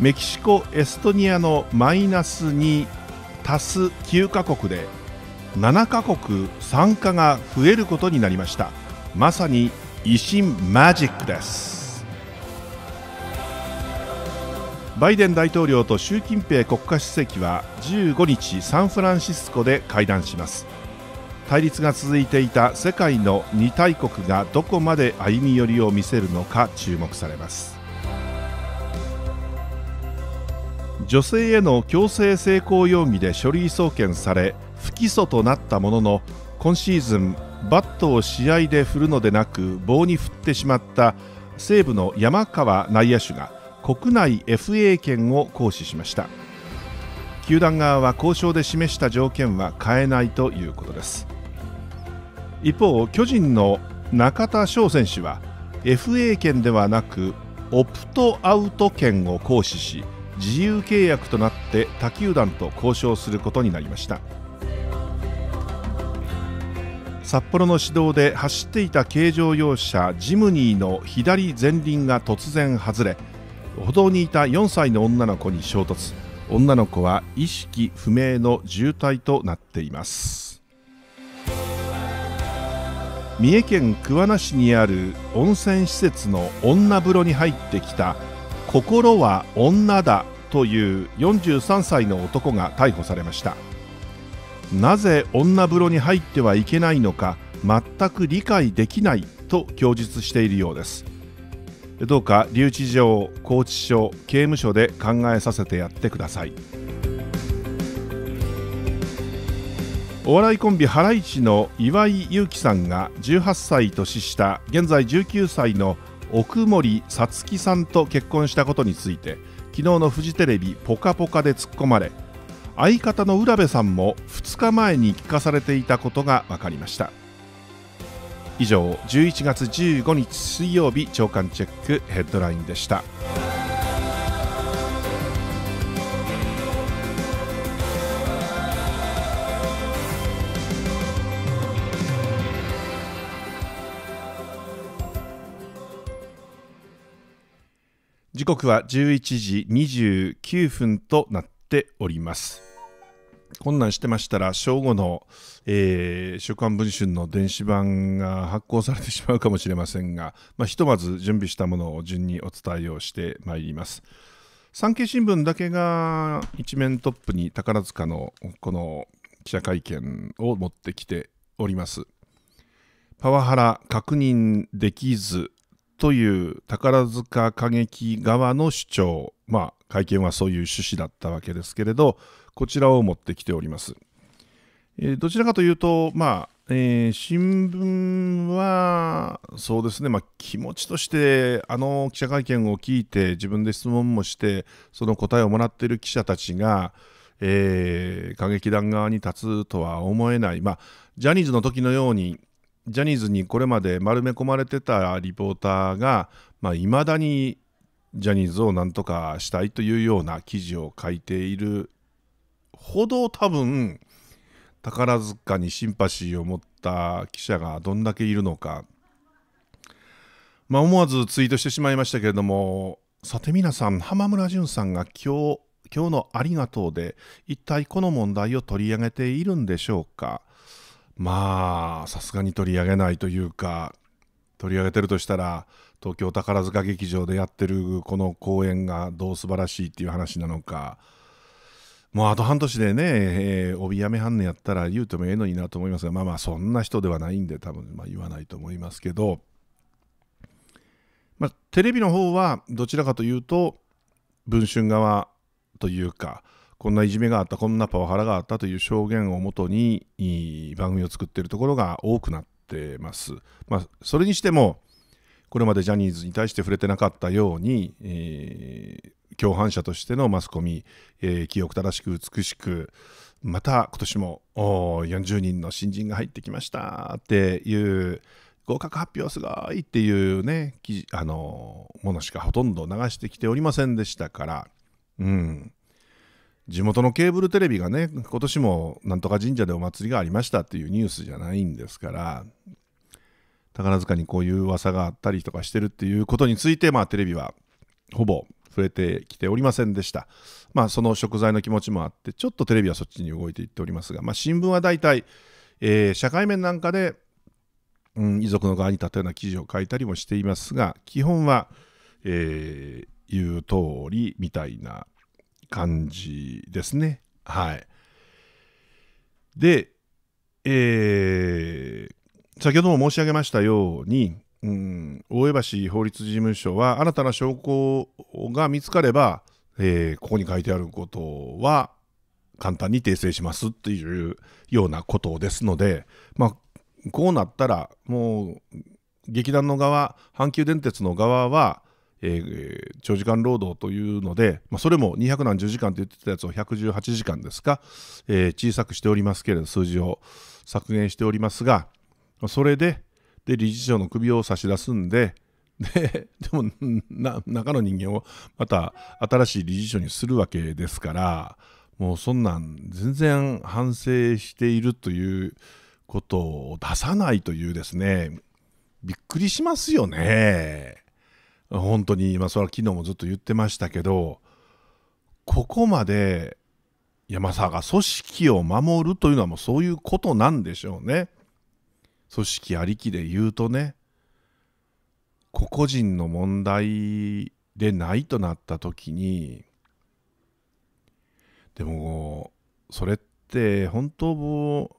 A: メキシコ、エストニアのマイナス2足す9カ国で7カ国参加が増えることになりましたまさに維新マジックですバイデン大統領と習近平国家主席は15日サンフランシスコで会談します対立が続いていた世界の2大国がどこまで歩み寄りを見せるのか注目されます女性への強制性交容疑で書類送検され不起訴となったものの今シーズンバットを試合で振るのでなく棒に振ってしまった西武の山川内野手が国内 FA 権を行使しました球団側は交渉で示した条件は変えないということです一方巨人の中田翔選手は FA 権ではなくオプトアウト権を行使し自由契約となって他球団と交渉することになりました札幌の市道で走っていた軽乗用車ジムニーの左前輪が突然外れ歩道にいた4歳の女の子に衝突女の子は意識不明の重体となっています三重県桑名市にある温泉施設の女風呂に入ってきた心は女だという43歳の男が逮捕されましたなぜ女風呂に入ってはいけないのか全く理解できないと供述しているようですどうか留置場拘置所刑務所で考えさせてやってくださいお笑いコンビハライチの岩井勇気さんが18歳年下現在19歳の奥森さつきさんと結婚したことについて昨日のフジテレビ「ポカポカで突っ込まれ相方の浦部さんも2日前に聞かされていたことが分かりました以上11月15日水曜日朝刊チェックヘッドラインでした。時刻は11時29分となっております。困難してましたら正午の、えー、週刊文春の電子版が発行されてしまうかもしれませんが、まあ、ひとまず準備したものを順にお伝えをしてまいります。産経新聞だけが一面トップに宝塚のこの記者会見を持ってきております。パワハラ確認できずという宝塚歌劇側の主張、まあ、会見はそういう趣旨だったわけですけれど、こちらを持ってきております。えどちらかというと、まあえー、新聞は、そうですね、まあ、気持ちとして、あの記者会見を聞いて、自分で質問もして、その答えをもらっている記者たちが、えー、歌劇団側に立つとは思えない、まあ、ジャニーズの時のように、ジャニーズにこれまで丸め込まれてたリポーターがいまあ、未だにジャニーズをなんとかしたいというような記事を書いているほど多分宝塚にシンパシーを持った記者がどんだけいるのか、まあ、思わずツイートしてしまいましたけれどもさて皆さん浜村淳さんが今日今日の「ありがとう」で一体この問題を取り上げているんでしょうかまあさすがに取り上げないというか取り上げてるとしたら東京宝塚劇場でやってるこの公演がどう素晴らしいっていう話なのかもうあと半年でね、えー、帯やめんねやったら言うてもええのになと思いますがまあまあそんな人ではないんで多分まあ言わないと思いますけど、まあ、テレビの方はどちらかというと文春側というかこんないじめがあったこんなパワハラがあったという証言をもとに番組を作っているところが多くなってます。まあ、それにしてもこれまでジャニーズに対して触れてなかったように、えー、共犯者としてのマスコミ、えー、正しく美しくまた今年も40人の新人が入ってきましたっていう合格発表すごいっていうねあのものしかほとんど流してきておりませんでしたから、うん、地元のケーブルテレビがね、今年もなんとか神社でお祭りがありましたっていうニュースじゃないんですから、宝塚にこういう噂があったりとかしてるっていうことについて、まあテレビはほぼ触れてきておりませんでした。まあその食材の気持ちもあって、ちょっとテレビはそっちに動いていっておりますが、まあ新聞は大体、えー、社会面なんかで、うん、遺族の側に立ったような記事を書いたりもしていますが、基本は、えー、言う通りみたいな感じですね。はい。で、えー、先ほども申し上げましたように、うん、大江橋法律事務所は新たな証拠が見つかれば、えー、ここに書いてあることは簡単に訂正しますっていうようなことですので、まあ、こうなったらもう劇団の側阪急電鉄の側はえー、長時間労働というので、まあ、それも200何十時間と言ってたやつを118時間ですか、えー、小さくしておりますけれど数字を削減しておりますがそれでで理事長の首を差し出すんで ででも中の人間をまた新しい理事長にするわけですからもうそんなん全然反省しているということを出さないというですねびっくりしますよね。本当に、今それは昨日もずっと言ってましたけどここまで山沢が組織を守るというのはもうそういうことなんでしょうね。組織ありきで言うとね個々人の問題でないとなった時にでもそれって本当も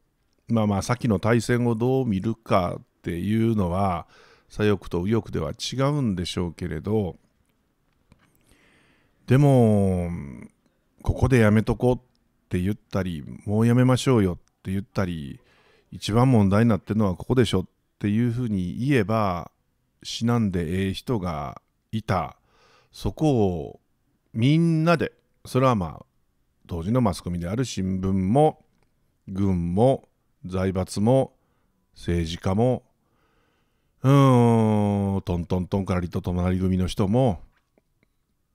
A: まあまあさっきの対戦をどう見るかっていうのは左翼と右翼では違うんでしょうけれどでもここでやめとこうって言ったりもうやめましょうよって言ったり一番問題になってるのはここでしょっていうふうに言えば死なんでええ人がいたそこをみんなでそれはまあ当時のマスコミである新聞も軍も財閥も政治家もうーん、トントントンからりと隣組の人も、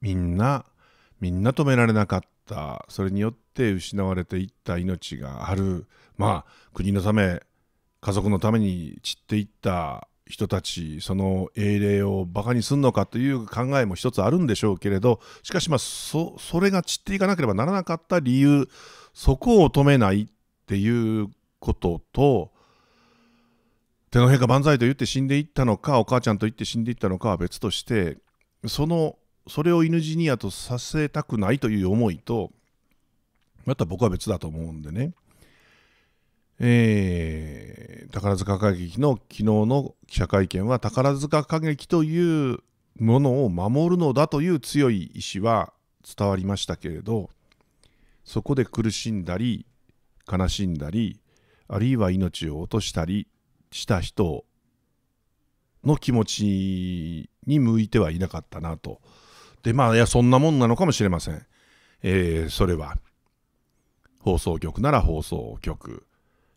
A: みんな、みんな止められなかった。それによって失われていった命がある。まあ、国のため、家族のために散っていった人たち、その英霊をバカにすんのかという考えも一つあるんでしょうけれど、しかしまあ、そ、それが散っていかなければならなかった理由、そこを止めないっていうことと、天皇陛下万歳と言って死んでいったのかお母ちゃんと言って死んでいったのかは別としてそのそれを犬ジニアとさせたくないという思いとまた僕は別だと思うんでね、えー、宝塚歌劇の昨日の記者会見は宝塚歌劇というものを守るのだという強い意志は伝わりましたけれどそこで苦しんだり悲しんだりあるいは命を落としたりした人の気持ちに向いてはいなかったなと。でまあいやそんなもんなのかもしれません。えー、それは放送局なら放送局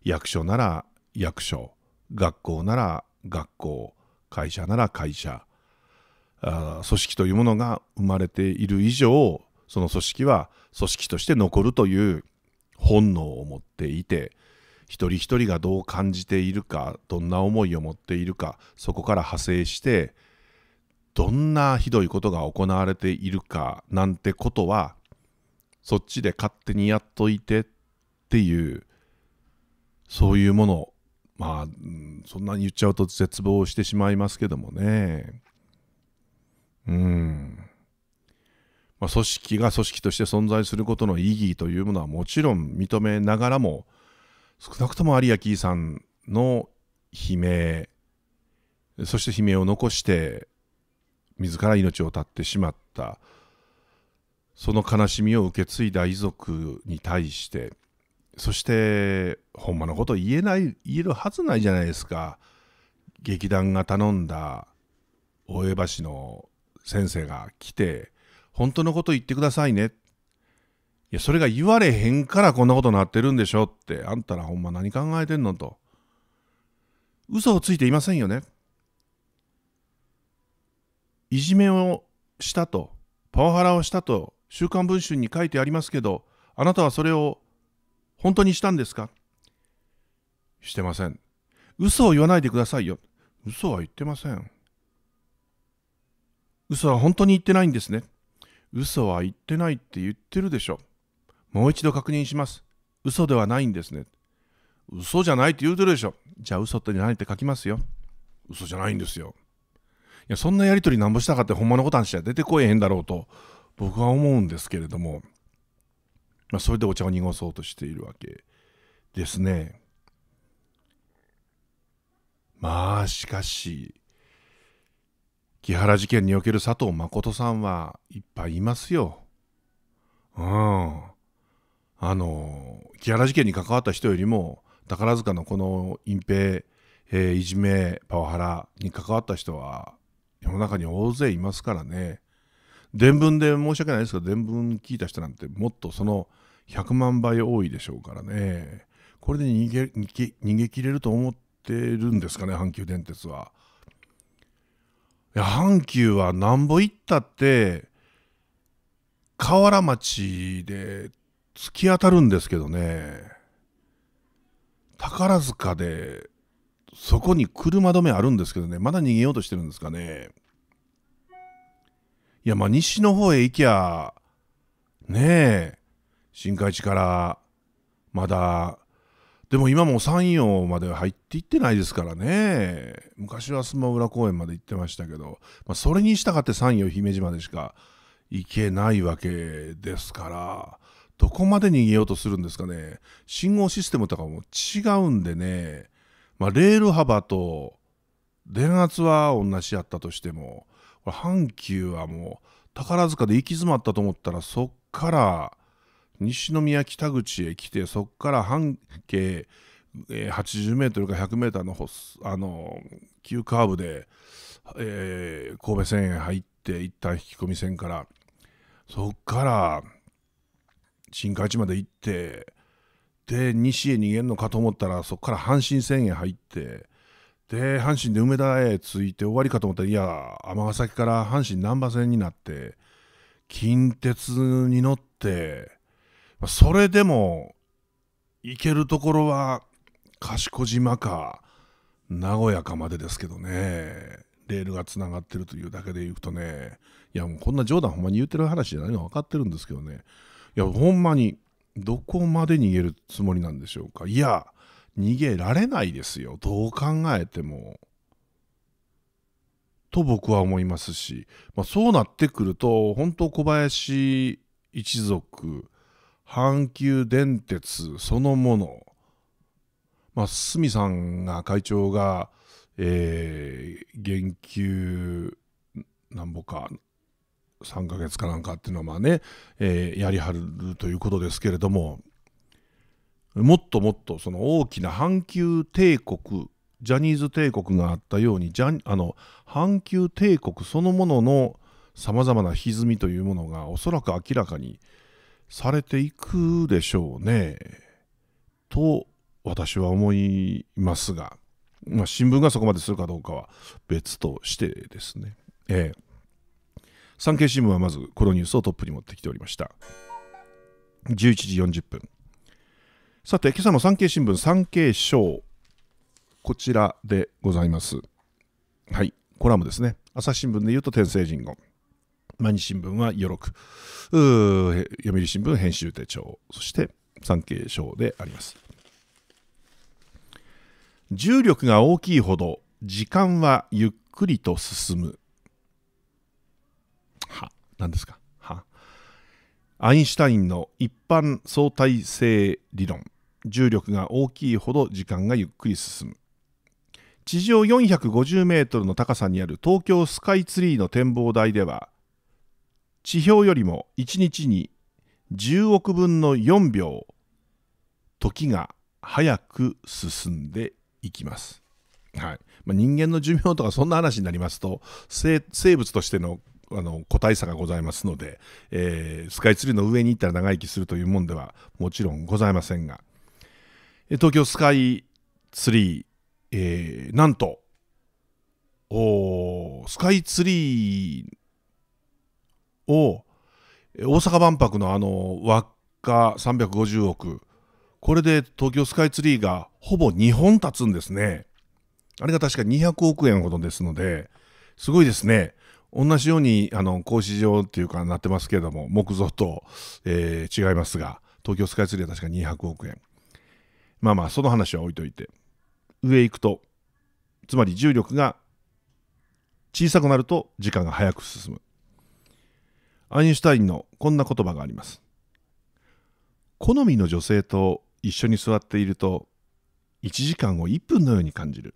A: 役所なら役所学校なら学校会社なら会社あ組織というものが生まれている以上その組織は組織として残るという本能を持っていて一人一人がどう感じているかどんな思いを持っているかそこから派生してどんなひどいことが行われているかなんてことはそっちで勝手にやっといてっていうそういうものまあそんなに言っちゃうと絶望してしまいますけどもねうんまあ、組織が組織として存在することの意義というものはもちろん認めながらも少なくとも有明さんの悲鳴そして悲鳴を残して自ら命を絶ってしまったその悲しみを受け継いだ遺族に対してそしてほんまのこと言えない言えるはずないじゃないですか劇団が頼んだ大江橋の先生が来て本当のこと言ってくださいねいや、それが言われへんからこんなことなってるんでしょって、あんたらほんま何考えてんのと。嘘をついていませんよね。いじめをしたと、パワハラをしたと、週刊文春に書いてありますけど、あなたはそれを本当にしたんですかしてません。嘘を言わないでくださいよ。嘘は言ってません。嘘は本当に言ってないんですね。嘘は言ってないって言ってるでしょ。もう一度確認します。嘘ではないんですね。嘘じゃないって言うてるでしょ。じゃあ嘘って何って書きますよ。嘘じゃないんですよ。いや、そんなやりとりなんぼしたかってほんまのことはし出てこえへんだろうと僕は思うんですけれども、まあ、それでお茶を濁そうとしているわけですね。まあしかし木原事件における佐藤誠さんはいっぱいいますよ。うん。あの木原事件に関わった人よりも宝塚のこの隠蔽、えー、いじめパワハラに関わった人は世の中に大勢いますからね伝聞で申し訳ないですが伝聞聞いた人なんてもっとその100万倍多いでしょうからねこれで逃げ逃げ切れると思ってるんですかね阪急電鉄は。いや阪急はなんぼ行ったって河原町で突き当たるんですけどね、宝塚で、そこに車止めあるんですけどね、まだ逃げようとしてるんですかね。いや、まあ、西の方へ行きゃ、ねえ、新海地から、まだ、でも今も山陽まで入っていってないですからね。昔は須磨浦公園まで行ってましたけど、まあ、それに従って山陽姫路までしか行けないわけですから、どこまで逃げようとするんですかね。信号システムとかも違うんでね、まあ、レール幅と電圧は同じやったとしても、阪急はもう宝塚で行き詰まったと思ったら、そっから西宮北口へ来て、そっから半径80メートルか100メーターのあの急カーブで、えー、神戸線へ入って、一旦引き込み線から、そっから新開地まで行ってで西へ逃げるのかと思ったらそこから阪神線へ入ってで阪神で梅田へ着いて終わりかと思ったらいや尼崎から阪神難波線になって近鉄に乗ってそれでも行けるところは賢島か名古屋かまでですけどねレールがつながってるというだけでいくとねいやもうこんな冗談ほんまに言ってる話じゃないの分かってるんですけどねやほんまにどこまで逃げるつもりなんでしょうかいや逃げられないですよどう考えても。と僕は思いますし、まあ、そうなってくると本当小林一族阪急電鉄そのもの、まあ、堤さんが会長が、えー、言及なんぼか3ヶ月かなんかっていうのはまあね、えー、やりはるということですけれどももっともっとその大きな阪急帝国ジャニーズ帝国があったようにジャあの阪急帝国そのもののさまざまな歪みというものがおそらく明らかにされていくでしょうねと私は思いますが、まあ、新聞がそこまでするかどうかは別としてですね。ええ産経新聞はまずこのニュースをトップに持ってきておりました。11時40分。さて、今朝の産経新聞、産経省、こちらでございます。はい、コラムですね。朝日新聞でいうと天聖人言。毎日新聞はよろく読売新聞編集手帳。そして産経省であります。重力が大きいほど時間はゆっくりと進む何ですかはアインシュタインの一般相対性理論重力が大きいほど時間がゆっくり進む地上450メートルの高さにある東京スカイツリーの展望台では地表よりも1日に10億分の4秒時が早く進んでいきます。はいまあ、人間の寿命とかそんな話になりますと生物としてのあの個体差がございますので、えー、スカイツリーの上に行ったら長生きするというもんではもちろんございませんが東京スカイツリー、えー、なんとおスカイツリーを大阪万博のあの輪っか350億これで東京スカイツリーがほぼ2本立つんですねあれが確か200億円ほどですのですごいですね同じようにあの格子状っていうかなってますけれども木造と、えー、違いますが東京スカイツリーは確か200億円まあまあその話は置いといて上行くとつまり重力が小さくなると時間が早く進むアインシュタインのこんな言葉があります好みの女性と一緒に座っていると1時間を1分のように感じる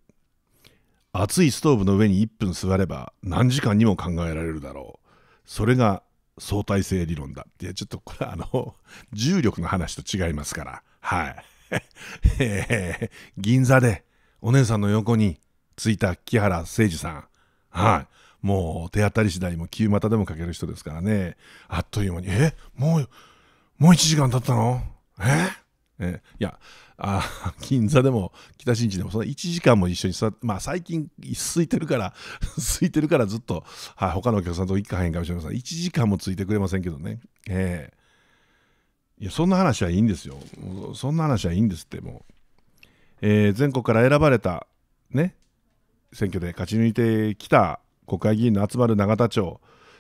A: 熱いストーブの上に1分座れば何時間にも考えられるだろうそれが相対性理論だいやちょっとこれあの重力の話と違いますからはい 銀座でお姉さんの横に着いた木原誠二さんはい、もう手当たり次第も旧股でもかける人ですからねあっという間に「えもうもう1時間経ったのええいやあ銀座でも北新地でもその1時間も一緒に座まあ最近空いてるから 空いてるからずっと、はい、他のお客さんと行かへんかもしれません1時間もついてくれませんけどねえー、いやそんな話はいいんですよそんな話はいいんですってもう、えー、全国から選ばれたね選挙で勝ち抜いてきた国会議員の集まる永田町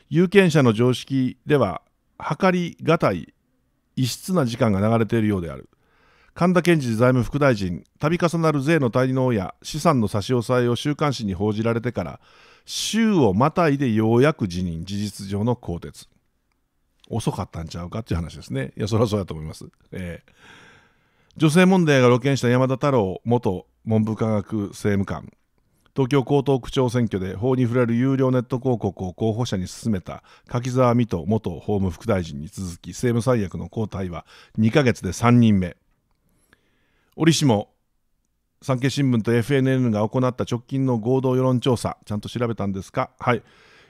A: 有権者の常識では計りがたい異質な時間が流れているようである神田健治財務副大臣、度重なる税の滞納や資産の差し押さえを週刊誌に報じられてから、週をまたいでようやく辞任、事実上の更迭。遅かったんちゃうかっていう話ですね。いや、そりゃそうやと思います。えー、女性問題が露見した山田太郎元文部科学政務官。東京江東区長選挙で法に触れる有料ネット広告を候補者に勧めた柿沢美戸元法務副大臣に続き政務三役の交代は2ヶ月で3人目。折しも産経新聞と FNN が行った直近の合同世論調査、ちゃんと調べたんですか、はい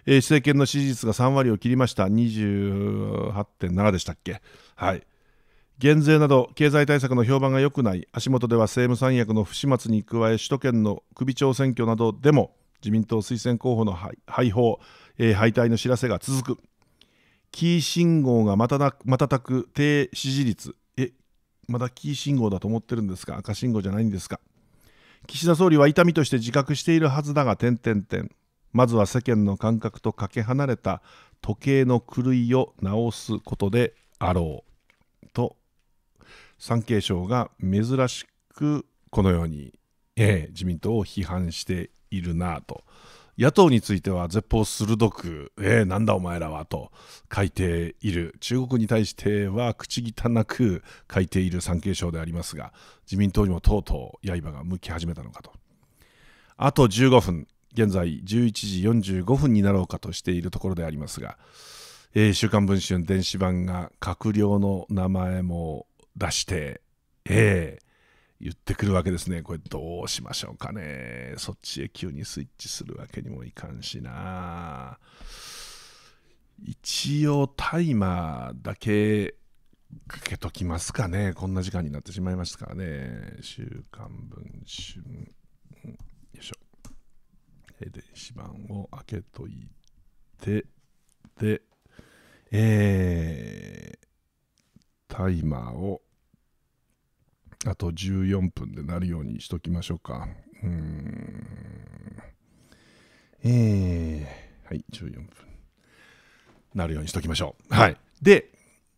A: えー、政権の支持率が3割を切りました、28.7でしたっけ、はい、減税など経済対策の評判が良くない、足元では政務三役の不始末に加え、首都圏の首長選挙などでも自民党推薦候補の廃えー、敗退の知らせが続く、キー信号が瞬く低支持率、まだキー信号だと思ってるんですか赤信号じゃないんですか岸田総理は痛みとして自覚しているはずだが点々点まずは世間の感覚とかけ離れた時計の狂いを直すことであろうと産経省が珍しくこのように、ええ、自民党を批判しているなと。野党については絶望鋭く、えー、なんだお前らはと書いている、中国に対しては口汚く書いている産経省でありますが、自民党にもとうとう刃が向き始めたのかと。あと15分、現在11時45分になろうかとしているところでありますが、えー、週刊文春電子版が閣僚の名前も出して、えー、言ってくるわけですね。これどうしましょうかね。そっちへ急にスイッチするわけにもいかんしな。一応タイマーだけかけときますかね。こんな時間になってしまいましたからね。週刊文春。よいしょ。電子版を開けといて、で、えー、タイマーをあと14分でなるようにしときましょうか。うん。えー、はい、14分。なるようにしときましょう。はい。で、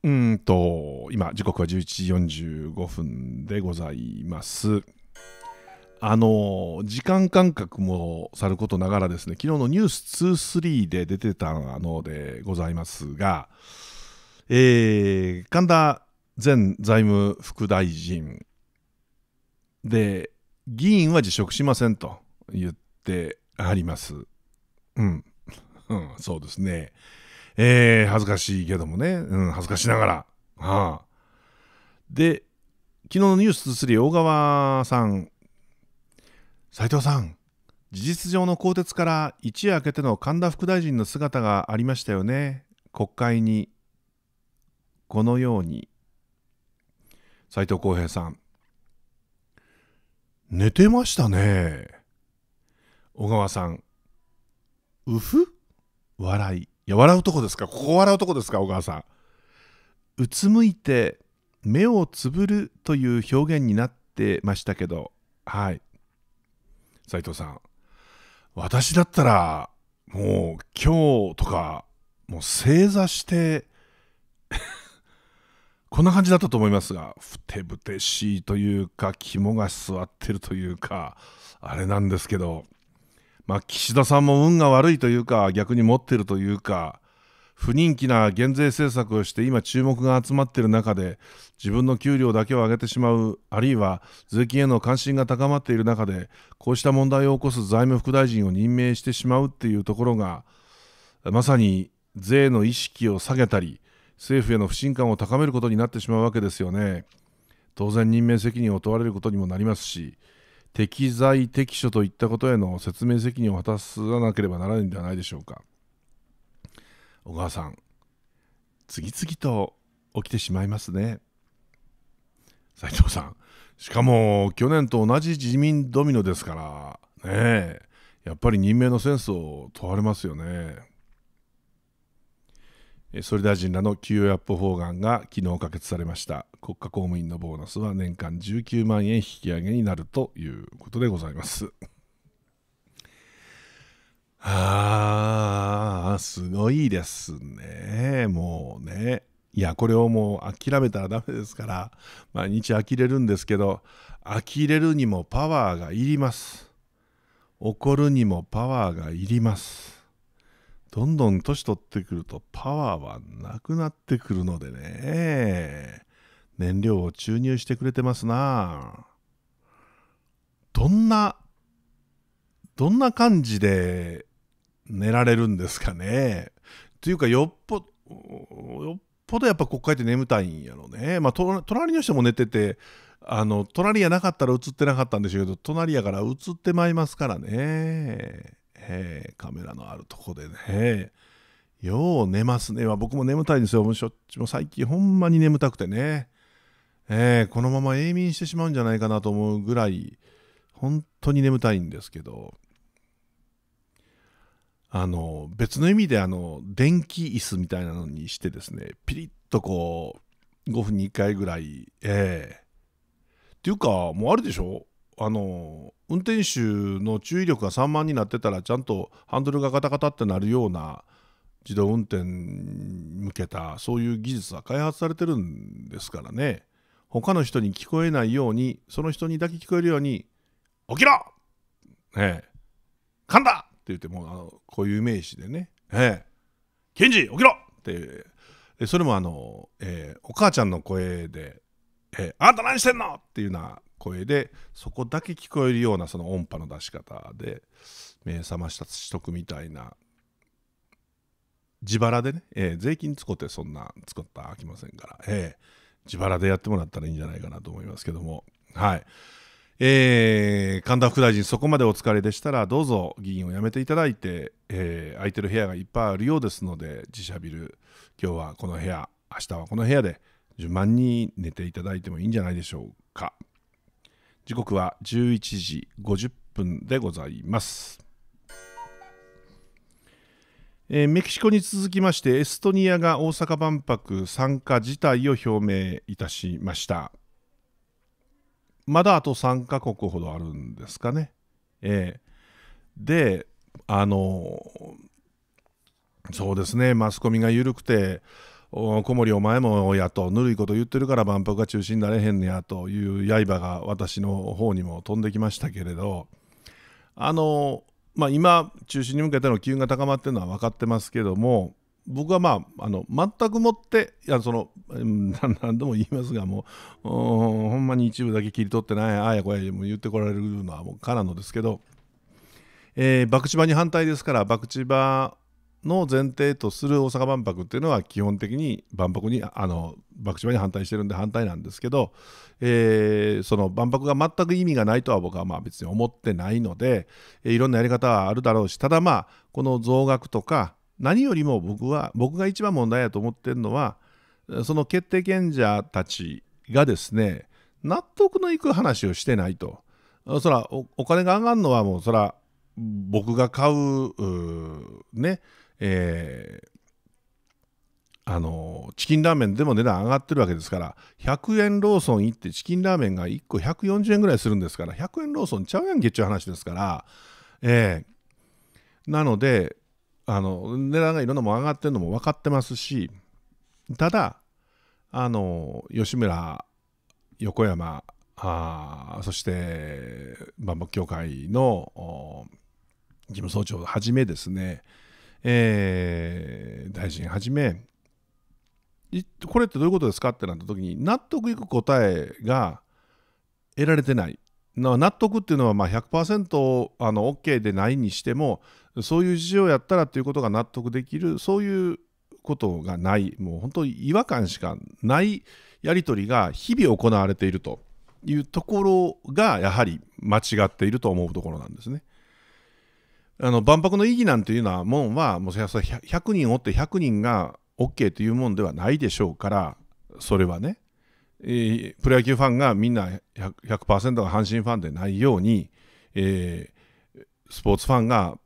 A: うんと、今、時刻は11時45分でございます。あの時間間隔もさることながらですね、昨日のニュース2、3で出てたのでございますが、えー、神田前財務副大臣、で議員は辞職しませんと言ってあります。うん、うん、そうですね。えー、恥ずかしいけどもね、うん、恥ずかしながら。はあ、で昨日のニュース3大川さん斉藤さん事実上の更迭から一夜明けての神田副大臣の姿がありましたよね国会にこのように斉藤浩平さん寝てましたね。小川さん、うふ笑い。いや、笑うとこですかここ笑うとこですか小川さん。うつむいて、目をつぶるという表現になってましたけど、はい。斉藤さん、私だったら、もう今日とか、もう正座して、こんな感じだったと思いますが、ふてぶてしいというか、肝が据わってるというか、あれなんですけど、まあ、岸田さんも運が悪いというか、逆に持ってるというか、不人気な減税政策をして今注目が集まっている中で自分の給料だけを上げてしまうあるいは税金への関心が高まっている中でこうした問題を起こす財務副大臣を任命してしまうっていうところがまさに税の意識を下げたり政府への不信感を高めることになってしまうわけですよね。当然任命責任を問われることにもなりますし適材適所といったことへの説明責任を果たさなければならないんではないでしょうか小川さん次々と起きてしまいますね斉藤さんしかも去年と同じ自民ドミノですからねえやっぱり任命のセンスを問われますよね。総理大臣らの給与アップ法案が昨日可決されました国家公務員のボーナスは年間19万円引き上げになるということでございます あすごいですねもうねいやこれをもう諦めたらダメですから毎日呆れるんですけど呆れるにもパワーがいります怒るにもパワーがいりますどんどん年取ってくるとパワーはなくなってくるのでね燃料を注入してくれてますなどんなどんな感じで寝られるんですかねというかよっぽよっぽどやっぱ国会って眠たいんやろねまあ隣の人も寝ててあの隣やなかったら映ってなかったんでしょうけど隣やから映ってまいますからねえー、カメラのあるとこでね、よう寝ますね。僕も眠たいんですよ。もうしょっちゅう最近ほんまに眠たくてね、えー、このまま永眠してしまうんじゃないかなと思うぐらい、本当に眠たいんですけど、あの、別の意味であの、電気椅子みたいなのにしてですね、ピリッとこう、5分に1回ぐらい、ええー、っていうか、もうあるでしょあの運転手の注意力が散漫になってたらちゃんとハンドルがガタガタってなるような自動運転向けたそういう技術は開発されてるんですからね他の人に聞こえないようにその人にだけ聞こえるように「起きろ!」ね」え「噛んだ!」って言ってもあのこういう名詞でね「ええ、検事起きろ!」ってそれもあの、えお母ちゃんの声で「えあんた何してんの?」っていうような声でそこだけ聞こえるようなその音波の出し方で目覚ましたしとくみたいな自腹でね、えー、税金使ってそんな作ったらあきませんから、えー、自腹でやってもらったらいいんじゃないかなと思いますけどもはい。えー、神田副大臣、そこまでお疲れでしたら、どうぞ議員を辞めていただいて、えー、空いてる部屋がいっぱいあるようですので、自社ビル、今日はこの部屋、明日はこの部屋で、順番に寝ていただいてもいいんじゃないでしょうか。時刻は11時50分でございます、えー、メキシコに続きましてエストニアが大阪万博参加自体を表明いたしましたまだあと3カ国ほどあるんですかねえー、であのそうですねマスコミが緩くて小森お前もやとぬるいこと言ってるから万博が中心になれへんねやという刃が私の方にも飛んできましたけれどあの、まあ、今中心に向けての機運が高まってるのは分かってますけども僕はまああの全くもっていやその 何度も言いますがもうほんまに一部だけ切り取ってないあやこやも言ってこられるのはもうからのですけど、えー、博打場に反対ですから博打場の前提とする大阪万博っていうのは基本的に万博にあの博場に反対してるんで反対なんですけど、えー、その万博が全く意味がないとは僕はまあ別に思ってないので、えー、いろんなやり方はあるだろうしただまあこの増額とか何よりも僕は僕が一番問題やと思ってるのはその決定権者たちがですね納得のいく話をしてないと。そらお金が上がるのはもうそら僕が買うねえー、あのチキンラーメンでも値段上がってるわけですから100円ローソン行ってチキンラーメンが1個140円ぐらいするんですから100円ローソンちゃうやんけっちゅう話ですから、えー、なのであの値段がいろんなも上がってるのも分かってますしただあの吉村横山あそして万博協会の事務総長をはじめですねえー、大臣はじめこれってどういうことですかってなった時に納得いく答えが得られてない納得っていうのはまあ100%あの OK でないにしてもそういう事情やったらっていうことが納得できるそういうことがないもう本当に違和感しかないやり取りが日々行われているというところがやはり間違っていると思うところなんですね。あの万博の意義なんていうのはもんはもう100人おって100人が OK というもんではないでしょうからそれはね、えー、プロ野球ファンがみんな 100%, 100が阪神ファンでないように、えー、スポーツファンが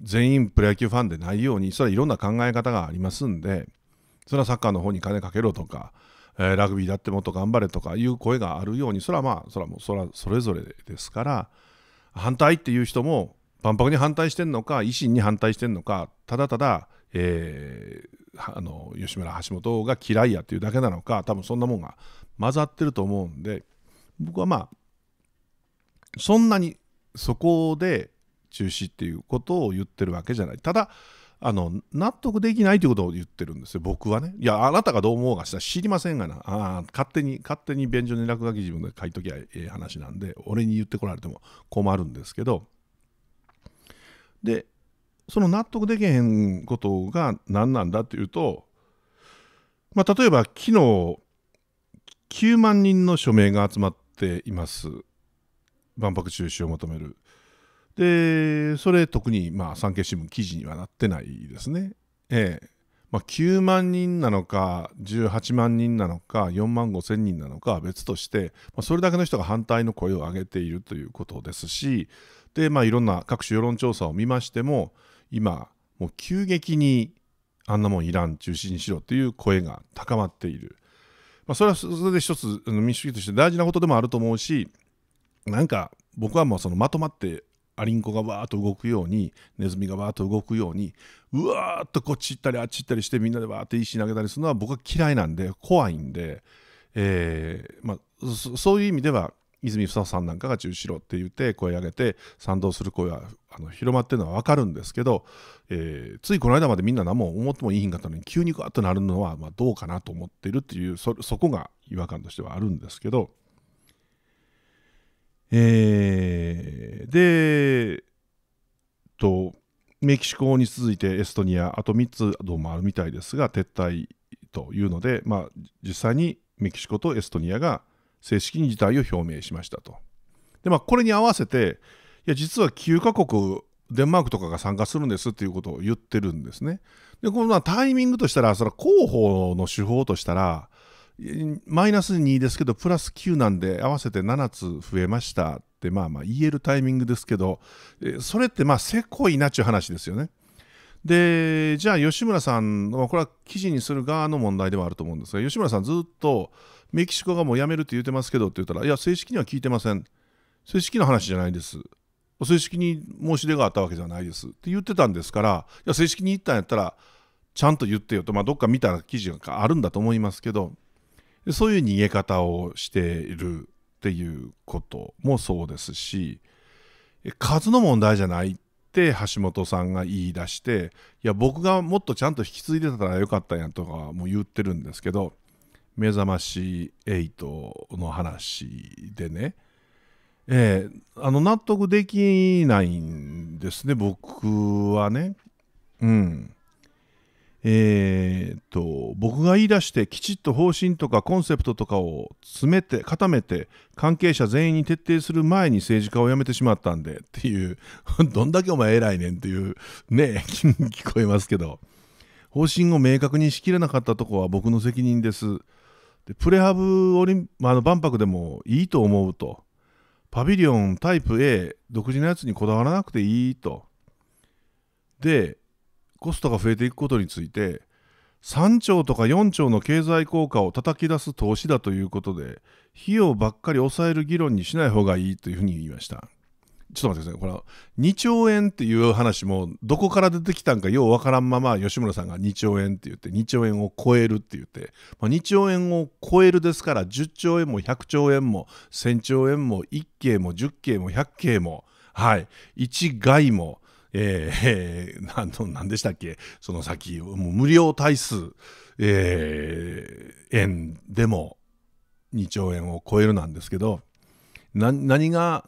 A: 全員プロ野球ファンでないようにそれはいろんな考え方がありますんでそれはサッカーの方に金かけろとか、えー、ラグビーだってもっと頑張れとかいう声があるようにそれはまあそれはもうそれはそれぞれですから反対っていう人も万博に反対してんのか維新に反対してんのかただただ、えー、あの吉村橋本が嫌いやっていうだけなのか多分そんなもんが混ざってると思うんで僕はまあそんなにそこで中止っていうことを言ってるわけじゃないただあの納得できないということを言ってるんですよ僕はねいやあなたがどう思うかしたら知りませんがなあ勝手に勝手に便所に落書き自分で書いときゃええ話なんで俺に言ってこられても困るんですけどでその納得できへんことが何なんだっていうと、まあ、例えば昨日9万人の署名が集まっています万博中止を求めるでそれ特にまあ産経新聞記事にはなってないですねええまあ、9万人なのか18万人なのか4万5千人なのかは別として、まあ、それだけの人が反対の声を上げているということですしで、まあ、いろんな各種世論調査を見ましても今もう急激にあんなもんいらん中止にしろという声が高まっている、まあ、それはそれで一つ民主主義として大事なことでもあると思うしなんか僕はもうそのまとまってアリンコがわーっと動くようにネズミがわーっと動くようにうわーっとこっち行ったりあっち行ったりしてみんなでわーって石投げたりするのは僕は嫌いなんで怖いんで、えーまあ、そういう意味では泉房さんなんかが中止しろって言って声上げて賛同する声があの広まってるのは分かるんですけど、えー、ついこの間までみんな何も思ってもいいんかったのに急にガーッとなるのはまどうかなと思ってるっていうそこが違和感としてはあるんですけど、えー、でとメキシコに続いてエストニアあと3つどうもあるみたいですが撤退というので、まあ、実際にメキシコとエストニアが正式に辞退を表明しましたと。でまあ、これに合わせて、いや実は9カ国、デンマークとかが参加するんですっていうことを言ってるんですね。で、このタイミングとしたら、それは広報の手法としたら、マイナス2ですけど、プラス9なんで、合わせて7つ増えましたって、まあまあ言えるタイミングですけど、それってまあ、せこいなっちゅう話ですよね。で、じゃあ、吉村さんは、これは記事にする側の問題ではあると思うんですが、吉村さん、ずっとメキシコがもうやめるって言ってますけどって言ったら、いや、正式には聞いてません。正式の話じゃないです。正式に申し出があったわけじゃないですって言ってたんですから、いや、正式に言ったんやったら、ちゃんと言ってよと、まあ、どっか見た記事があるんだと思いますけど、そういう逃げ方をしているっていうこともそうですし、数の問題じゃないって橋本さんが言い出して、いや、僕がもっとちゃんと引き継いでたらよかったんやとかも言ってるんですけど、「目覚まし8」の話でね、えー、あの納得できないんですね僕はね。うんえーと、と僕が言い出してきちっと方針とかコンセプトとかを詰めて固めて関係者全員に徹底する前に政治家を辞めてしまったんでっていう どんだけお前偉いねんっていうね 聞こえますけど方針を明確にしきれなかったとこは僕の責任ですでプレハブオリあの万博でもいいと思うとパビリオンタイプ A 独自のやつにこだわらなくていいとでコストが増えていくことについて3兆とか4兆の経済効果を叩き出す投資だということで費用ばっかり抑える議論にしない方がいいというふうに言いました。ちょっと待ってください。この2兆円っていう話もどこから出てきたんかようわからんまま吉村さんが2兆円って言って2兆円を超えるって言って、まあ、2兆円を超えるですから10兆円も100兆円も1000兆円も1京も10も100もはい1外も。えー、なん、なんでしたっけその先、もう無料対数、えー、円でも2兆円を超えるなんですけど、何が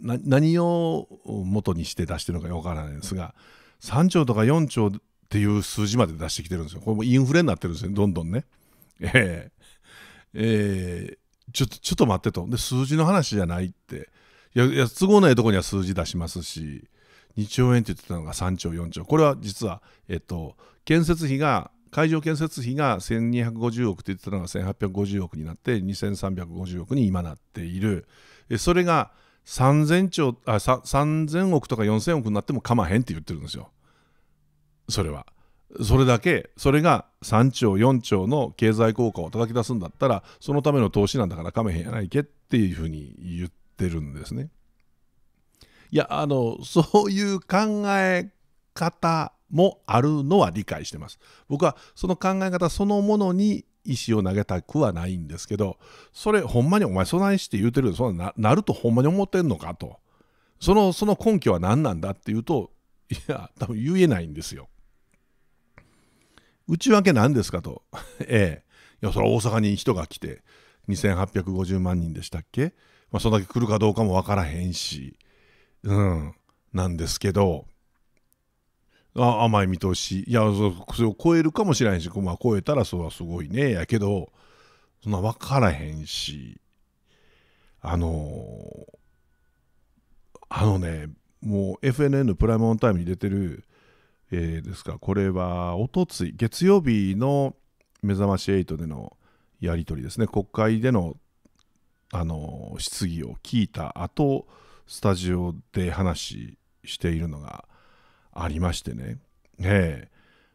A: 何を元にして出してるのかわからないんですが3兆とか4兆っていう数字まで出してきてるんですよこれもインフレになってるんですよどんどんねえー、えー、ちょっとちょっと待ってとで数字の話じゃないっていやいや都合ないとこには数字出しますし2兆円って言ってたのが3兆4兆これは実はえっと建設費が会場建設費が1250億って言ってたのが1850億になって2350億に今なっているそれが3000兆あ3000億とか4000億になってもかまへんって言ってるんですよそれはそれだけそれが3兆4兆の経済効果を叩き出すんだったらそのための投資なんだからかまへんやないけっていうふうに言ってるんですねいやあのそういう考え方もあるのは理解してます僕はその考え方そのものに石を投げたくはないんですけどそれほんまにお前そないして言うてるそんななるとほんまに思ってんのかとそのその根拠は何なんだっていうといや多分言えないんですよ。内訳何ですかと。ええ。いやそれは大阪に人が来て2850万人でしたっけ、まあ、そんだけ来るかどうかも分からへんしうんなんですけどあ甘い見通しいやそれを超えるかもしれんし、まあ、超えたらそれはすごいねやけどそんな分からへんしあのー、あのねもう FNN プライムオンタイムに出てる、えー、ですかこれはおとつい月曜日の「めざまし8」でのやり取りですね国会での、あのー、質疑を聞いた後スタジオで話しているのがありましてね、え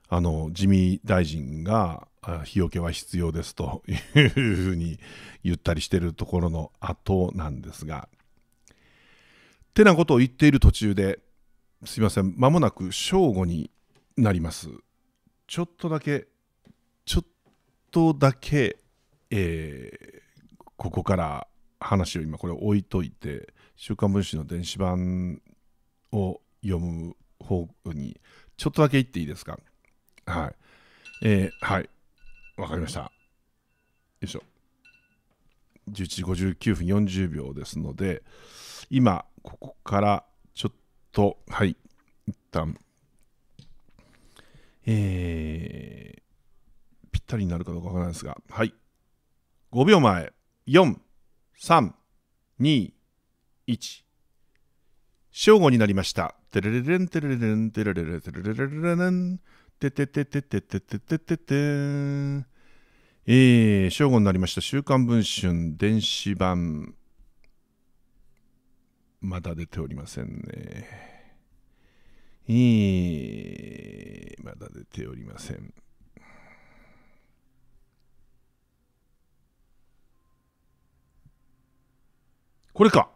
A: ー、あの自民大臣が日よけは必要ですと いうふうに言ったりしてるところの後なんですが。ってなことを言っている途中ですいません間もなく正午になります。ちょっとだけちょっとだけ、えー、ここから話を今これ置いといて「週刊文春」の電子版を読む方に、ちょっとだけ行っていいですか。はい。えー、はい。わかりました。よいしょ。11時59分40秒ですので、今、ここからちょっと、はい、一旦、えー、ぴったりになるかどうかわからないですが、はい。5秒前、4、3、2、1。正午になりました。テレレレンテレレレンテレレレテレレレレレンテテテテテテテテテテン。えー、正午になりました。週刊文春電子版。まだ出ておりませんね。えー、まだ出ておりません。これか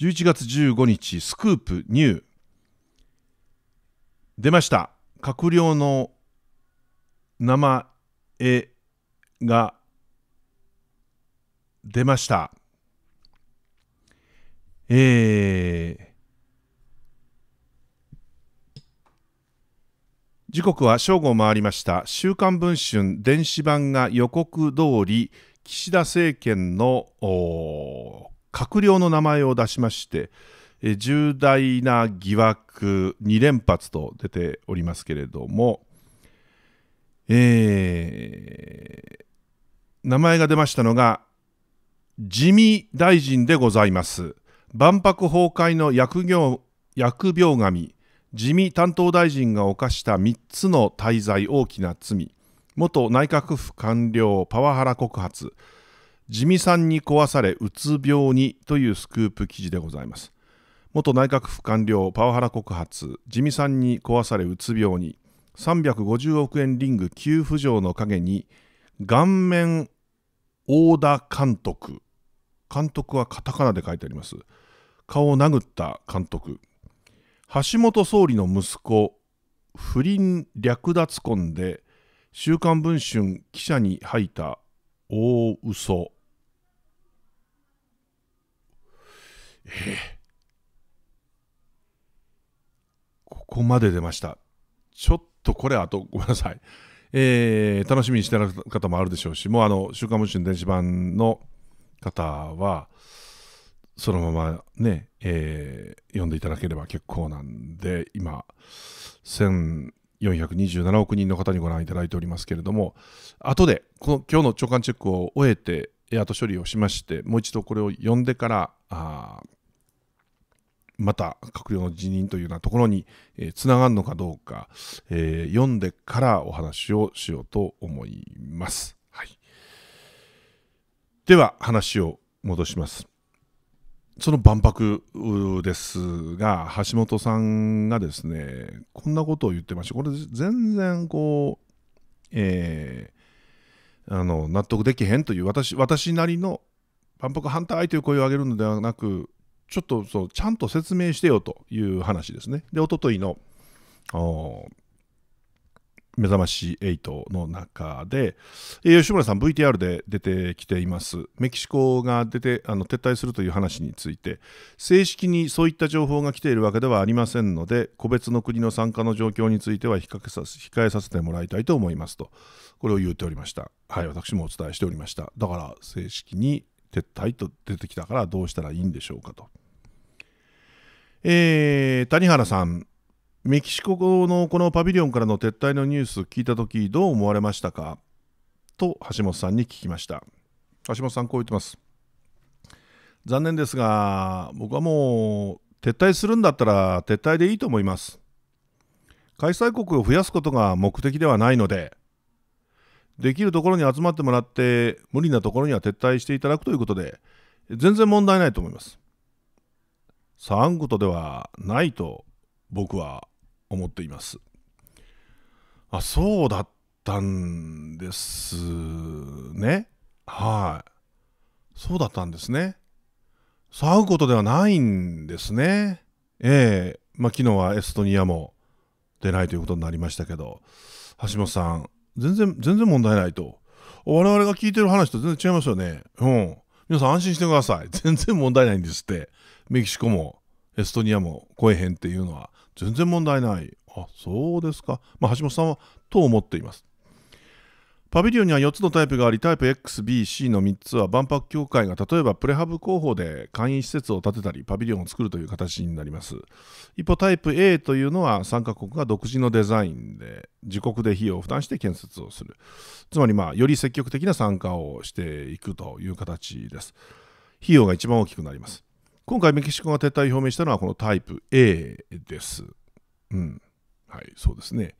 A: 11月15日、スクープニュー。出ました。閣僚の名前が出ました。えー、時刻は正午を回りました。週刊文春電子版が予告通り、岸田政権の閣僚の名前を出しまして、え重大な疑惑2連発と出ておりますけれども、えー、名前が出ましたのが自見大臣でございます万博崩壊の疫病神自見担当大臣が犯した3つの滞在大きな罪元内閣府官僚パワハラ告発地味さんに壊されうつ病にというスクープ記事でございます元内閣府官僚パワハラ告発地味さんに壊されうつ病に350億円リング急浮上の陰に顔面大田監督監督はカタカナで書いてあります顔を殴った監督橋本総理の息子不倫略奪婚で「週刊文春」記者に吐いた大嘘え ここまで出ました。ちょっとこれあとごめんなさい。えー、楽しみにしてる方もあるでしょうし、もうあの、週刊文春電子版の方は、そのままね、えー、読んでいただければ結構なんで、今、1427億人の方にご覧いただいておりますけれども、後で、この今日の朝刊チェックを終えて、後と処理をしまして、もう一度これを読んでから、あまた閣僚の辞任というようなところにつな、えー、がるのかどうか、えー、読んでからお話をしようと思います。はい、では話を戻します。その万博ですが、橋本さんがですね、こんなことを言ってましたこれ全然こう、えー、あの納得できへんという私、私なりの万博反対という声を上げるのではなく、ちょっとそうちゃんと説明してよという話ですね。で、おとといの目覚まし8の中で、吉村さん VTR で出てきています。メキシコが出てあの撤退するという話について、正式にそういった情報が来ているわけではありませんので、個別の国の参加の状況については控えさせてもらいたいと思いますと、これを言っておりました。はい、私もお伝えしておりました。だから正式に撤退と出てきたからどうしたらいいんでしょうかと。えー、谷原さん、メキシコのこのパビリオンからの撤退のニュース聞いたとき、どう思われましたかと橋本さんに聞きました。橋本さん、こう言ってます。残念ですが、僕はもう撤退するんだったら撤退でいいと思います。開催国を増やすことが目的ではないので、できるところに集まってもらって、無理なところには撤退していただくということで、全然問題ないと思います。騒ぐことではないと僕は思っています。あそうだったんですね。はい。そうだったんですね。騒ぐことではないんですね。ええまあ昨日はエストニアも出ないということになりましたけど、橋本さん、全然、全然問題ないと。我々が聞いてる話と全然違いますよね。うん。皆さん安心してください。全然問題ないんですって。メキシコもエストニアも超えへんっていうのは全然問題ない。あ、そうですか。まあ、橋本さんはと思っています。パビリオンには4つのタイプがあり、タイプ XBC の3つは万博協会が例えばプレハブ広報で会員施設を建てたり、パビリオンを作るという形になります。一方、タイプ A というのは参加国が独自のデザインで自国で費用を負担して建設をする。つまり、まあ、より積極的な参加をしていくという形です。費用が一番大きくなります。今回メキシコが撤退表明したのはこのタイプ A です。うん。はい、そうですね。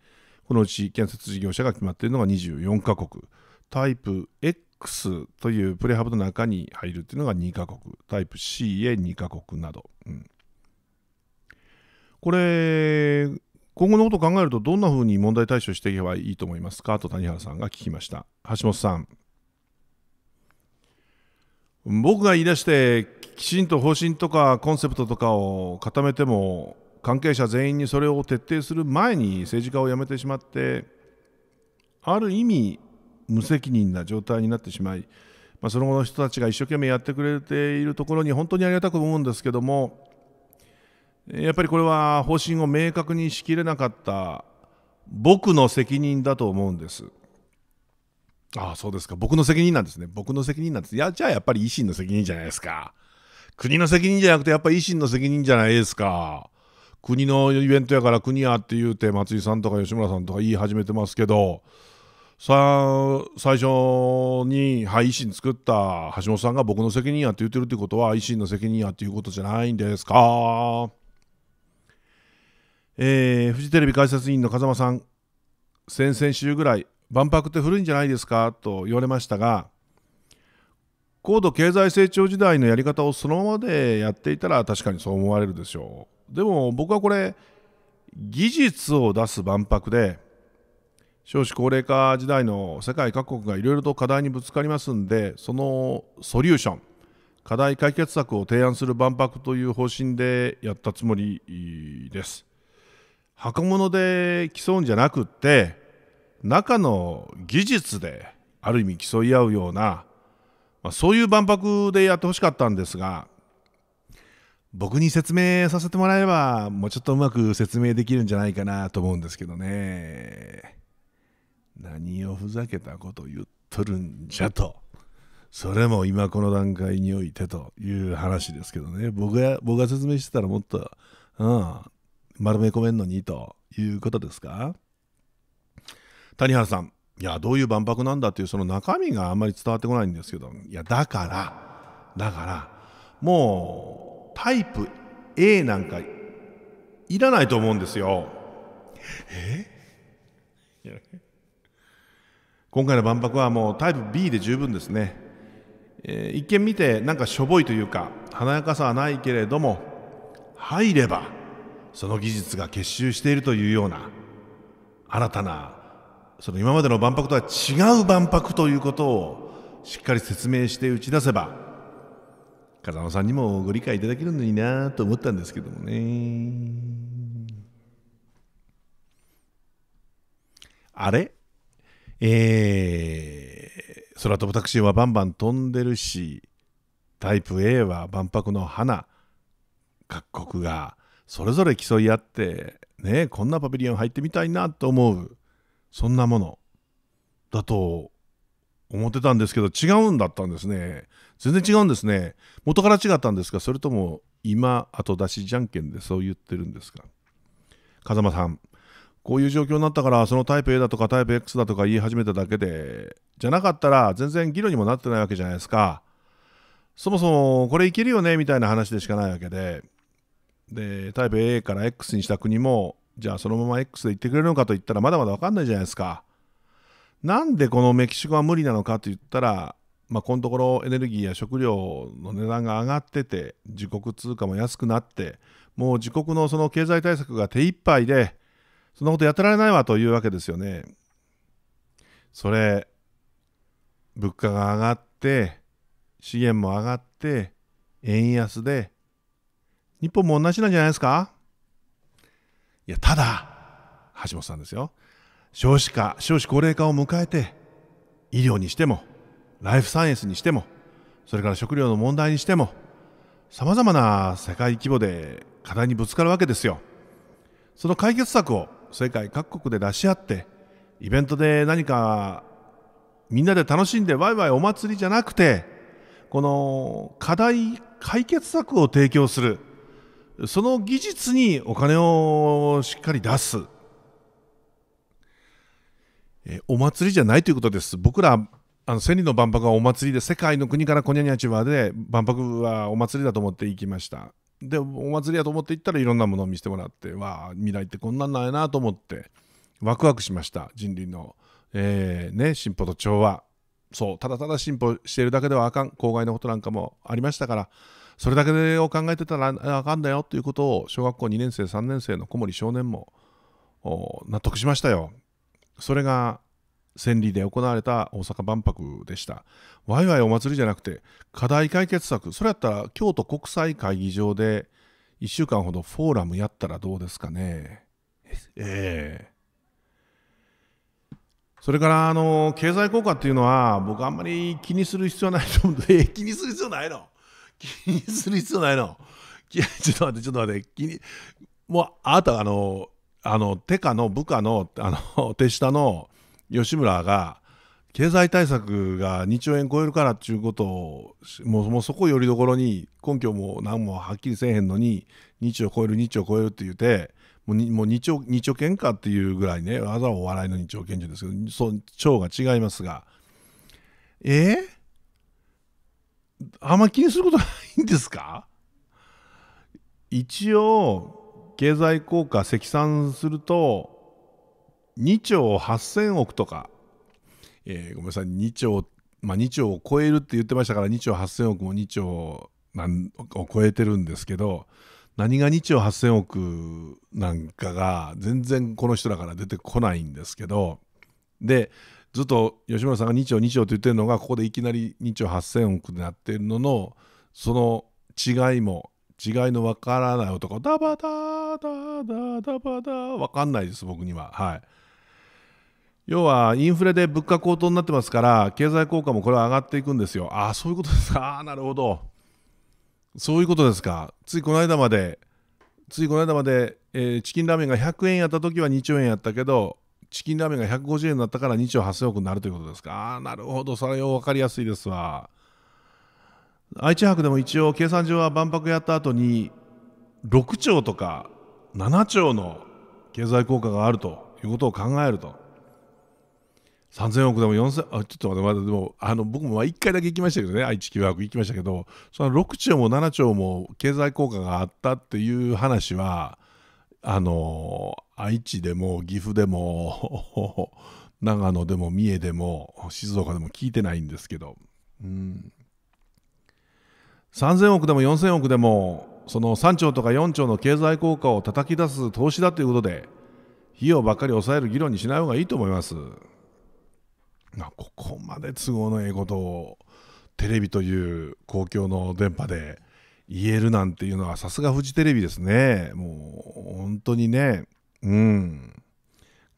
A: このうち建設事業者が決まっているのが24カ国。タイプ X というプレハブの中に入るというのが2カ国。タイプ C へ2カ国など。うん、これ、今後のことを考えるとどんなふうに問題対処していけばいいと思いますかと谷原さんが聞きました。橋本さん。僕が言い出してきちんと方針とかコンセプトとかを固めても関係者全員にそれを徹底する前に政治家を辞めてしまってある意味無責任な状態になってしまい、まあ、その後の人たちが一生懸命やってくれているところに本当にありがたく思うんですけどもやっぱりこれは方針を明確にしきれなかった僕の責任だと思うんです。ああそうですか僕の責任なんですね僕の責任なんですいやじゃあやっぱり維新の責任じゃないですか。国の責任じゃなくてやっぱ維新の責任じゃないですか。国のイベントやから国やって言うて松井さんとか吉村さんとか言い始めてますけどさ最初に、はい、維新作った橋本さんが僕の責任やって言ってるってことは維新の責任やっていうことじゃないんですか。えー、フジテレビ解説委員の風間さん先々週ぐらい万博って古いんじゃないですかと言われましたが高度経済成長時代のやり方をそのままでやっていたら確かにそう思われるでしょうでも僕はこれ技術を出す万博で少子高齢化時代の世界各国がいろいろと課題にぶつかりますんでそのソリューション課題解決策を提案する万博という方針でやったつもりです箱物で競うんじゃなくって中の技術である意味競い合うようなまあ、そういう万博でやってほしかったんですが僕に説明させてもらえればもうちょっとうまく説明できるんじゃないかなと思うんですけどね何をふざけたこと言っとるんじゃとそれも今この段階においてという話ですけどね僕が僕が説明してたらもっと、うん、丸め込めんのにということですか谷原さんいやどういう万博なんだっていうその中身があんまり伝わってこないんですけどいやだからだからもうタイプ A なんかいらないと思うんですよ。え今回の万博はもうタイプ B で十分ですね、えー、一見見てなんかしょぼいというか華やかさはないけれども入ればその技術が結集しているというような新たなその今までの万博とは違う万博ということをしっかり説明して打ち出せば風間さんにもご理解いただけるのになと思ったんですけどもねあれえー、空飛ぶタクシーはバンバン飛んでるしタイプ A は万博の花各国がそれぞれ競い合ってねこんなパビリオン入ってみたいなと思うそんなものだと思ってたんですけど違うんだったんですね全然違うんですね元から違ったんですかそれとも今後出しじゃんけんでそう言ってるんですか風間さんこういう状況になったからそのタイプ A だとかタイプ X だとか言い始めただけでじゃなかったら全然議論にもなってないわけじゃないですかそもそもこれいけるよねみたいな話でしかないわけででタイプ A から X にした国もじゃあそのまま X で行ってくれるのかと言ったらまだまだ分かんないじゃないですか。なんでこのメキシコは無理なのかと言ったら、まあ、このところエネルギーや食料の値段が上がってて自国通貨も安くなってもう自国のその経済対策が手一杯でそんなことやってられないわというわけですよね。それ物価が上がって資源も上がって円安で日本も同じなんじゃないですかいや、ただ、橋本さんですよ。少子化、少子高齢化を迎えて、医療にしても、ライフサイエンスにしても、それから食料の問題にしても、さまざまな世界規模で課題にぶつかるわけですよ。その解決策を世界各国で出し合って、イベントで何かみんなで楽しんでワイワイお祭りじゃなくて、この課題解決策を提供するその技術にお金をしっかり出す。えお祭りじゃないということです。僕ら、あの千里の万博はお祭りで、世界の国からこにゃにゃちわで、万博はお祭りだと思って行きました。で、お祭りやと思って行ったらいろんなものを見せてもらって、わあ、未来ってこんなんないなと思って、ワクワクしました。人類の、えー、ね、進歩と調和。そう、ただただ進歩しているだけではあかん。公害のことなんかもありましたから、それだけを考えてたらあかんだよということを小学校2年生3年生の小森少年も納得しましたよ。それが千里で行われた大阪万博でした。ワイワイお祭りじゃなくて課題解決策それやったら京都国際会議場で1週間ほどフォーラムやったらどうですかね。ええそれからあの経済効果っていうのは僕あんまり気にする必要ないと思うんで 気にする必要ないの気にする必要ないの。ちょっと待って、ちょっと待って、気に、もう、あなた、あの、あの、手下の部下の、あの、手下の吉村が、経済対策が2兆円超えるからっていうことをもうもうそこよりどころに根拠も何もはっきりせえへんのに2兆超える2兆超えるって言うてもうもう 2, 兆2兆円かっていうぐらいねわざわざお笑いの2兆件中ですけどそう兆が違いますがえー、あんま気にすることないんですか一応経済効果積算すると2兆8,000億とか、えー、ごめんなさい2兆まあ2兆を超えるって言ってましたから2兆8,000億も2兆何を超えてるんですけど何が2兆8,000億なんかが全然この人だから出てこないんですけどでずっと吉村さんが2兆2兆と言ってるのがここでいきなり2兆8,000億になってるののその違いも違いのわからない男ダバダダダダバダわかんないです僕にははい要はインフレで物価高騰になってますから経済効果もこれは上がっていくんですよああそういうことですかあなるほどそういうことですかついこの間までついこの間まで、えー、チキンラーメンが100円やった時は2兆円やったけどチキンラーメンが150円になったから2兆8000億になるということですか。ああ、なるほど。それを分かりやすいですわ。愛知博でも一応計算上は万博やった後に6兆とか7兆の経済効果があるということを考えると3000億でも4000あちょっと待ってって、でもあの僕も1回だけ行きましたけどね愛知博行きましたけどその6兆も7兆も経済効果があったっていう話はあのー愛知でも岐阜でも 長野でも三重でも静岡でも聞いてないんですけど、うん、3000億でも4000億でもその3兆とか4兆の経済効果を叩き出す投資だということで費用ばっかり抑える議論にしない方がいいと思います。まここまで都合のええことをテレビという公共の電波で言えるなんていうのはさすがフジテレビですね。もう本当にねうん。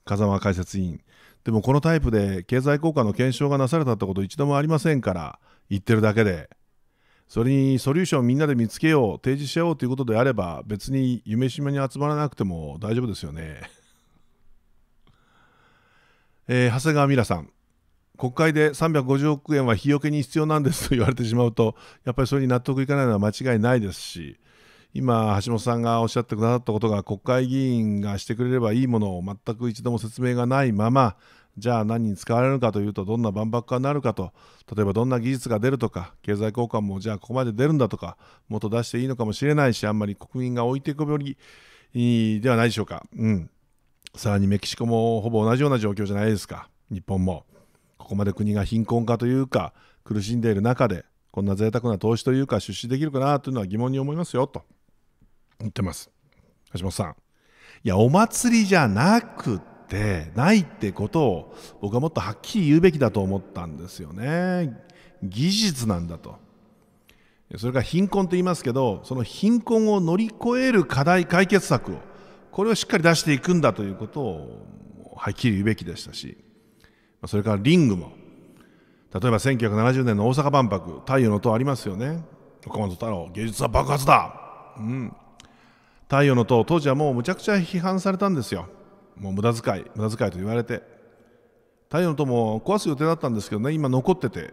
A: 風間解説委員。でもこのタイプで経済効果の検証がなされたってこと一度もありませんから、言ってるだけで。それにソリューションをみんなで見つけよう、提示しようということであれば、別に夢島めに集まらなくても大丈夫ですよね。えー、長谷川美ラさん。国会で350億円は日よけに必要なんですと言われてしまうと、やっぱりそれに納得いかないのは間違いないですし、今、橋本さんがおっしゃってくださったことが国会議員がしてくれればいいものを全く一度も説明がないままじゃあ何に使われるかというとどんな万博化になるかと例えばどんな技術が出るとか経済効果もじゃあここまで出るんだとかもっと出していいのかもしれないしあんまり国民が置いてこぼりではないでしょうか、うん、さらにメキシコもほぼ同じような状況じゃないですか日本もここまで国が貧困化というか苦しんでいる中でこんな贅沢な投資というか出資できるかなというのは疑問に思いますよと。言ってます。橋本さん。いや、お祭りじゃなくて、ないってことを僕はもっとはっきり言うべきだと思ったんですよね。技術なんだと。それから貧困と言いますけど、その貧困を乗り越える課題解決策を、これをしっかり出していくんだということをはっきり言うべきでしたし、それからリングも、例えば1970年の大阪万博、太陽の塔ありますよね。岡本太郎、芸術は爆発だ、うん、太陽の塔当時はもうむちゃくちゃ批判されたんですよもう無駄遣い無駄遣いと言われて太陽の塔も壊す予定だったんですけどね今残ってて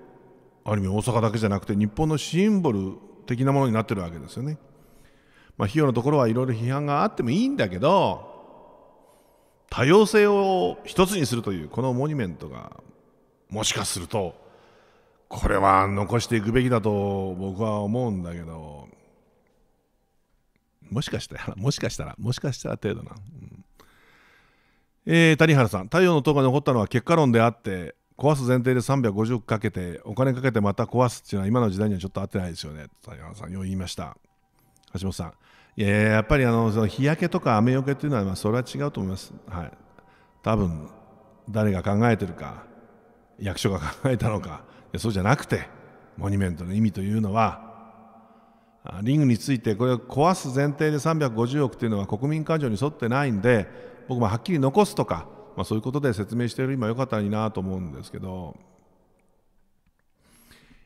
A: ある意味大阪だけじゃなくて日本のシンボル的なものになってるわけですよねまあ費用のところはいろいろ批判があってもいいんだけど多様性を一つにするというこのモニュメントがもしかするとこれは残していくべきだと僕は思うんだけどもしかしたら、もしかしたら、もしかしたら程度な。うんえー、谷原さん、太陽の塔が残ったのは結果論であって、壊す前提で350かけて、お金かけてまた壊すっていうのは今の時代にはちょっと合ってないですよね。谷原さん、よう言いました。橋本さん、いややっぱりあのその日焼けとか雨よけっていうのは、まあ、それは違うと思います。はい。多分、誰が考えてるか、役所が考えたのか、そうじゃなくて、モニュメントの意味というのは、リングについてこれを壊す前提で350億というのは国民感情に沿ってないんで僕もはっきり残すとか、まあ、そういうことで説明している今よかったらいいなと思うんですけど、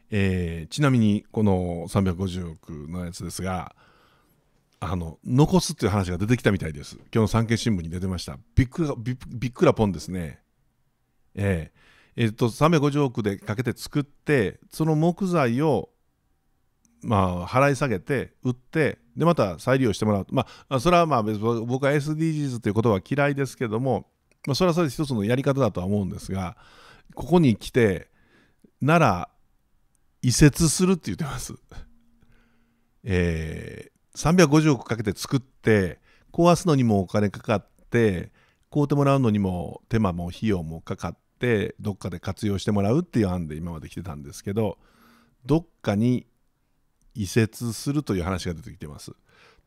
A: えー、ちなみにこの350億のやつですがあの残すという話が出てきたみたいです今日の産経新聞に出てましたびっくらびっくらポンですねえー、えー、っと350億でかけて作ってその木材をまあ、払い下げて売ってでまた再利用してもらうまあそれはまあ別に僕は SDGs ということは嫌いですけども、まあ、それはそれ一つのやり方だとは思うんですがここに来てなら移設するって言ってます。えー、350億かけて作って壊すのにもお金かかって買うてもらうのにも手間も費用もかかってどっかで活用してもらうっていう案で今まで来てたんですけどどっかに移設するという話が出てきてます。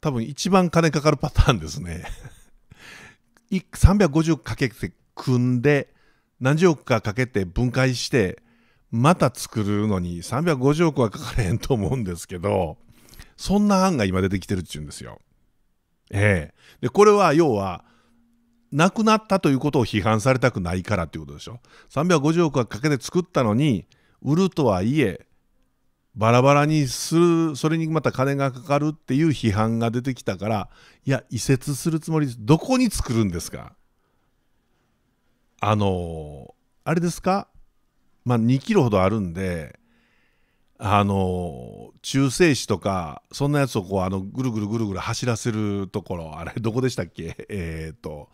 A: 多分一番金かかるパターンですね。350 かけて組んで、何十億かかけて分解して、また作るのに350億はかかれへんと思うんですけど、そんな案が今出てきてるっちゅうんですよ。ええ。で、これは要は、なくなったということを批判されたくないからっていうことでしょ。350億はかけて作ったのに、売るとはいえ、バラバラにするそれにまた金がかかるっていう批判が出てきたからいや移設するつもりですどこに作るんですかあのあれですかまあ2キロほどあるんであの中性子とかそんなやつをこうあのぐるぐるぐるぐる走らせるところあれどこでしたっけえー、っと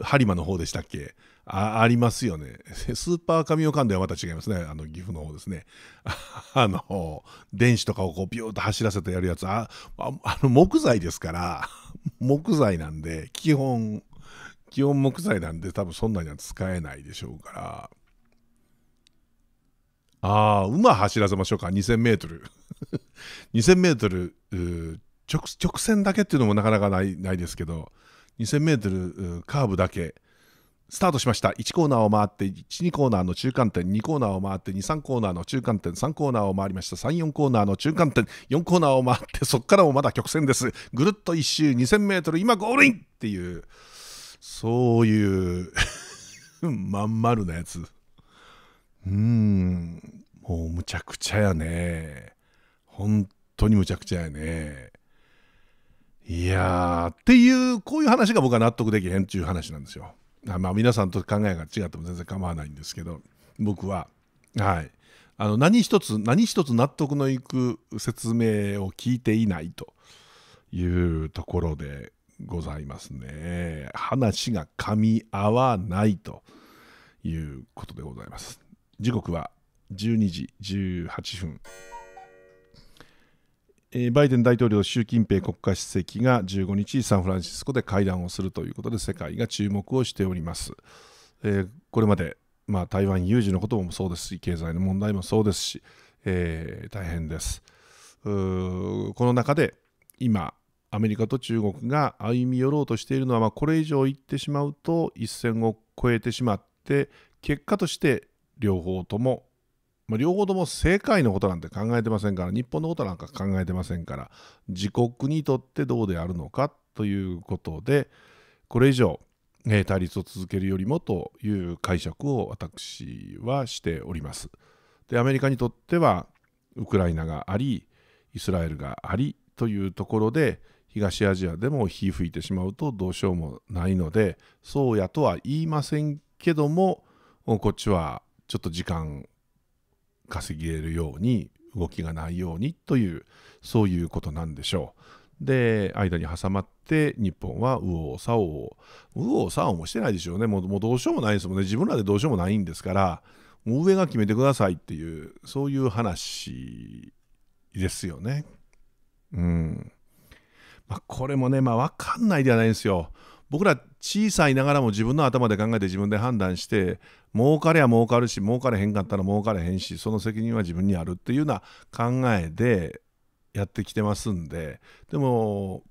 A: 播磨の方でしたっけあありますよね。スーパーカミカンではまた違いますね。あの岐阜の方ですね。あの、電子とかをこうビューッと走らせてやるやつ、ああの木材ですから、木材なんで、基本、基本木材なんで多分そんなには使えないでしょうから。ああ、馬走らせましょうか。2000メートル。2000メートル直、直線だけっていうのもなかなかないないですけど、2000メートルカーブだけ。スタートしました。1コーナーを回って、1、2コーナーの中間点、2コーナーを回って、2、3コーナーの中間点、3コーナーを回りました。3、4コーナーの中間点、4コーナーを回って、そこからもまだ曲線です。ぐるっと1周2000メートル、今ゴールインっていう、そういう まん丸なやつ。うん、もうむちゃくちゃやね。本当にむちゃくちゃやね。いやー、っていう、こういう話が僕は納得できへんっていう話なんですよ。まあ、皆さんと考えが違っても全然構わないんですけど僕は、はい、あの何一つ何一つ納得のいく説明を聞いていないというところでございますね話が噛み合わないということでございます時刻は12時18分。バイデン大統領、習近平国家主席が15日、サンフランシスコで会談をするということで、世界が注目をしております。えー、これまで、まあ、台湾有事のこともそうですし、経済の問題もそうですし、えー、大変です。この中で、今、アメリカと中国が歩み寄ろうとしているのは、まあ、これ以上行ってしまうと、一線を越えてしまって、結果として両方ともまあ、両方とも世界のことなんて考えてませんから日本のことなんか考えてませんから自国にとってどうであるのかということでこれ以上、えー、対立を続けるよりもという解釈を私はしております。でアメリカにとってはウクライナがありイスラエルがありというところで東アジアでも火吹いてしまうとどうしようもないのでそうやとは言いませんけどもこっちはちょっと時間稼げるように動きがないようにというそういうことなんでしょう。で間に挟まって日本は右往左往右往左往もしてないでしょうねもうどうしようもないですもんね自分らでどうしようもないんですから上が決めてくださいっていうそういう話ですよね。うんまあ、これもね、まあ、分かんないではないんですよ。僕ら小さいながらも自分の頭で考えて自分で判断して儲かりは儲かるし儲かれへんかったら儲かれへんしその責任は自分にあるっていうような考えでやってきてますんででも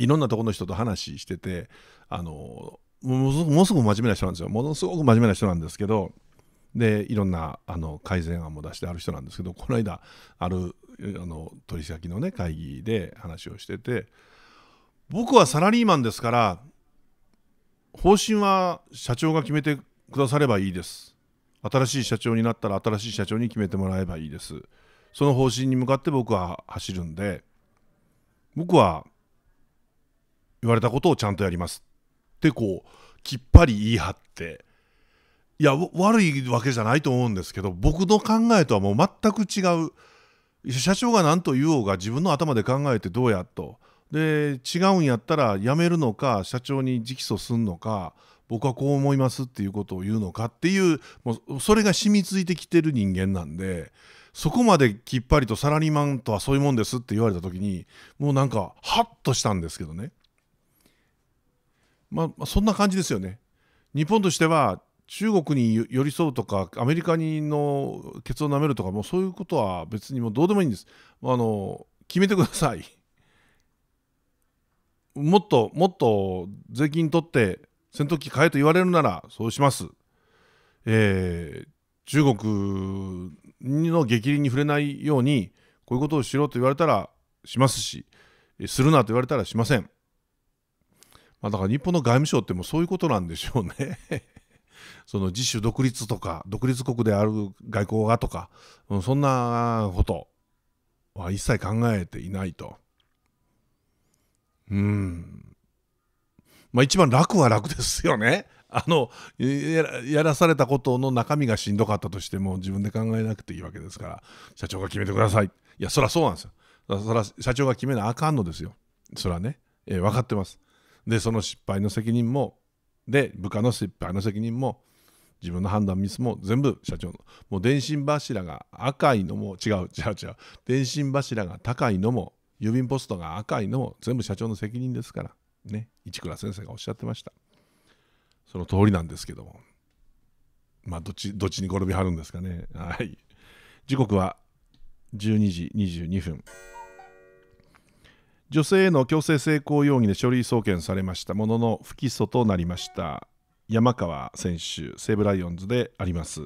A: いろんなところの人と話しててあのものすごく真面目な人なんですよものすごく真面目な人なんですけどでいろんなあの改善案も出してある人なんですけどこの間あるあの取引先のね会議で話をしてて。僕はサラリーマンですから方針は社長が決めてくださればいいです新しい社長になったら新しい社長に決めてもらえばいいですその方針に向かって僕は走るんで僕は言われたことをちゃんとやりますってこうきっぱり言い張っていや悪いわけじゃないと思うんですけど僕の考えとはもう全く違う社長が何と言おうが自分の頭で考えてどうやとで違うんやったら辞めるのか社長に直訴するのか僕はこう思いますっていうことを言うのかっていうもうそれが染みついてきてる人間なんでそこまできっぱりとサラリーマンとはそういうもんですって言われた時にもうなんかハッとしたんですけどね、まあ、まあそんな感じですよね。日本としては中国に寄り添うとかアメリカにのケツをなめるとかもうそういうことは別にもうどうでもいいんです。あの決めてくださいもっともっと税金取って戦闘機買えと言われるならそうします、えー、中国の激励に触れないようにこういうことをしろと言われたらしますしするなと言われたらしません、まあ、だから日本の外務省ってもそういうことなんでしょうね その自主独立とか独立国である外交がとかそんなことは一切考えていないと。うんまあ一番楽は楽ですよね。あのやらされたことの中身がしんどかったとしても自分で考えなくていいわけですから社長が決めてくださいいやそりゃそうなんですよそら社長が決めなあかんのですよそゃね、えー、分かってますでその失敗の責任もで部下の失敗の責任も自分の判断ミスも全部社長のもう電信柱が赤いのも違う違う違う電信柱が高いのも郵便ポストが赤いのも全部社長の責任ですからね市倉先生がおっしゃってましたその通りなんですけどもまあどっちどっちに転びはるんですかねはい時刻は12時22分女性への強制性交容疑で書類送検されましたものの不起訴となりました山川選手西武ライオンズであります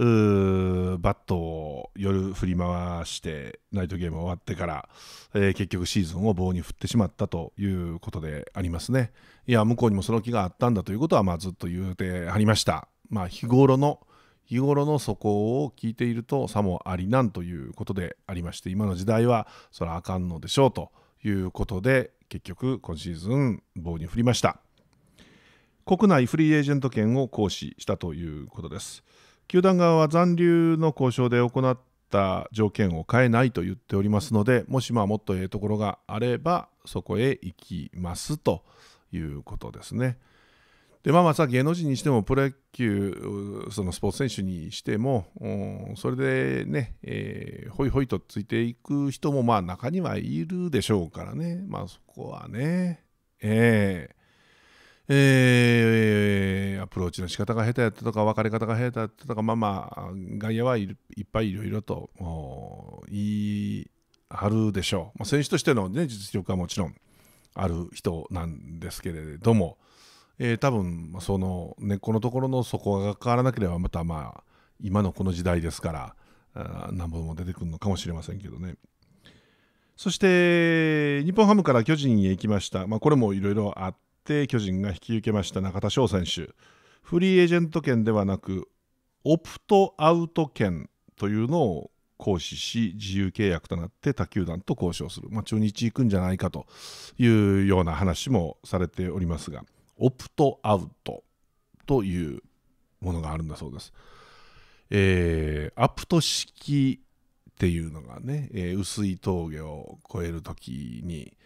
A: バットを夜振り回してナイトゲーム終わってから、えー、結局シーズンを棒に振ってしまったということでありますねいや向こうにもその気があったんだということは、まあ、ずっと言うてありましたまあ日頃の日頃の行を聞いているとさもありなんということでありまして今の時代はそらあかんのでしょうということで結局今シーズン棒に振りました国内フリーエージェント権を行使したということです球団側は残留の交渉で行った条件を変えないと言っておりますので、もしまあもっとええところがあれば、そこへ行きますということですね。でまあまあさ芸能人にしてもプロ野球そのスポーツ選手にしてもそれでね、えー、ほいほいとついていく人もまあ中にはいるでしょうからねまあそこはねえええー、アプローチの仕方が下手やったとか別れ方が下手やったとかまあまあ外野はいっぱいいろいろと言い張るでしょう、まあ、選手としての、ね、実力はもちろんある人なんですけれども、えー、多分その根っこのところの底が変わらなければまたまあ今のこの時代ですから何本も出てくるのかもしれませんけどね。そして日本ハムから巨人へ行きました、まあ、これもいろいろあってて巨人が引き受けました中田翔選手フリーエージェント権ではなくオプトアウト権というのを行使し自由契約となって他球団と交渉する、まあ、中日行くんじゃないかというような話もされておりますがオプトアウトというものがあるんだそうです。えー、アプト式っていうのがね、えー、薄い峠を越える時に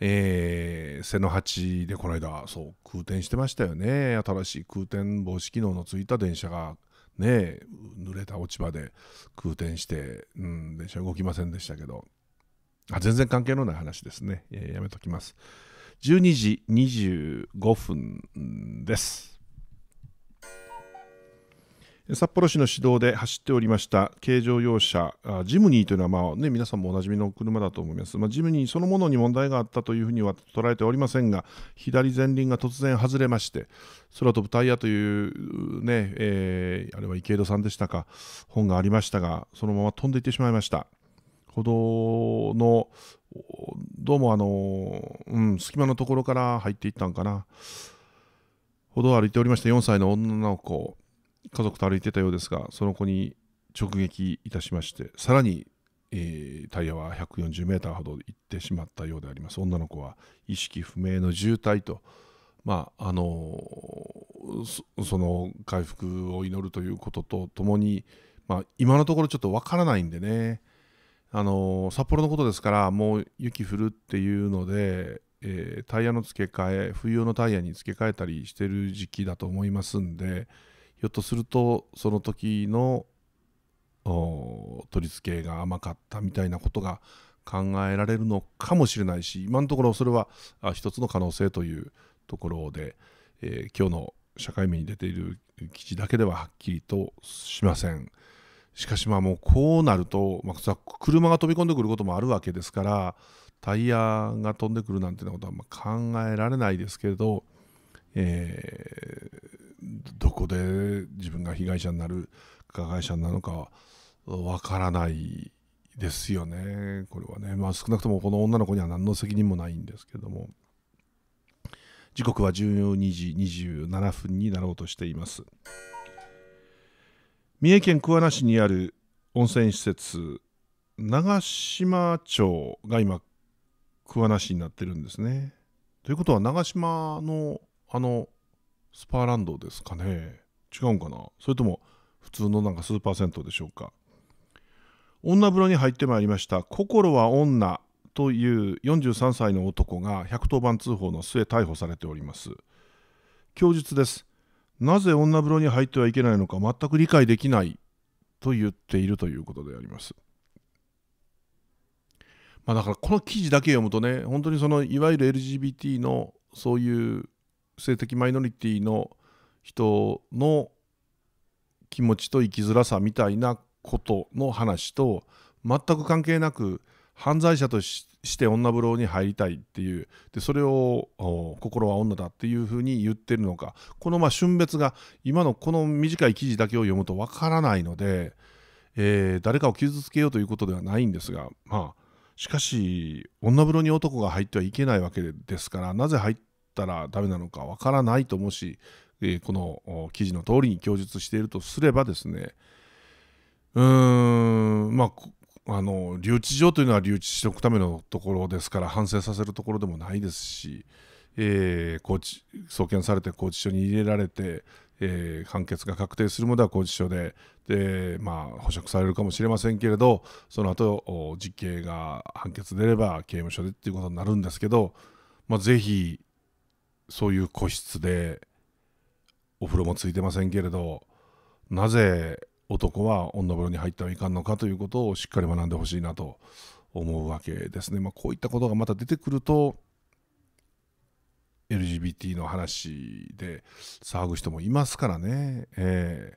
A: えー、瀬の八でこの間そう空転してましたよね新しい空転防止機能のついた電車がね濡れた落ち葉で空転して、うん、電車動きませんでしたけどあ全然関係のない話ですね、えー、やめときます12時25分です札幌市の市道で走っておりました軽乗用車、ジムニーというのは、まあね、皆さんもおなじみの車だと思います、まあ、ジムニーそのものに問題があったというふうには捉えておりませんが、左前輪が突然外れまして、空飛ぶタイヤというね、えー、あれは池江戸さんでしたか、本がありましたが、そのまま飛んでいってしまいました。歩道のどうもあの、うん、隙間のところから入っていったんかな。歩道を歩いておりました4歳の女の子、家族と歩いてたようですがその子に直撃いたしましてさらに、えー、タイヤは 140m ほど行ってしまったようであります女の子は意識不明の重体と、まああのー、その回復を祈るということとともに、まあ、今のところちょっとわからないんでね、あのー、札幌のことですからもう雪降るっていうので、えー、タイヤの付け替え冬用のタイヤに付け替えたりしてる時期だと思いますんで。ひょっとするとその時の取り付けが甘かったみたいなことが考えられるのかもしれないし今のところそれは一つの可能性というところで、えー、今日の社会面に出ている記事だけでははっきりとしません。しかしまあもうこうなると、まあ、車が飛び込んでくることもあるわけですからタイヤが飛んでくるなんていうことはま考えられないですけれど、えーどこで自分が被害者になる加害者なのかわからないですよねこれはね、まあ、少なくともこの女の子には何の責任もないんですけども時刻は12時27分になろうとしています三重県桑名市にある温泉施設長島町が今桑名市になってるんですねということは長島のあのスパーランドですかね違うんかなそれとも普通のなんかスーパー銭湯でしょうか女風呂に入ってまいりました心は女という43歳の男が110番通報の末逮捕されております供述ですなぜ女風呂に入ってはいけないのか全く理解できないと言っているということでありますまあだからこの記事だけ読むとね本当にそのいわゆる LGBT のそういう性的マイノリティの人の気持ちと生きづらさみたいなことの話と全く関係なく犯罪者として女風呂に入りたいっていうでそれを心は女だっていうふうに言ってるのかこのまあ春別が今のこの短い記事だけを読むとわからないので、えー、誰かを傷つけようということではないんですがまあしかし女風呂に男が入ってはいけないわけですからなぜ入ってたらダメなのかわからないともし、えー、この記事の通りに供述しているとすればですねうーんまああの留置場というのは留置しておくためのところですから反省させるところでもないですし、えー、高知送検されて拘置所に入れられて、えー、判決が確定するまでは拘置所でで、まあ、保釈されるかもしれませんけれどその後実刑が判決出れば刑務所でっていうことになるんですけど、まあ、ぜひそういう個室でお風呂もついてませんけれどなぜ男は女風呂に入ってはいかんのかということをしっかり学んでほしいなと思うわけですね。まあ、こういったことがまた出てくると LGBT の話で騒ぐ人もいますからね。え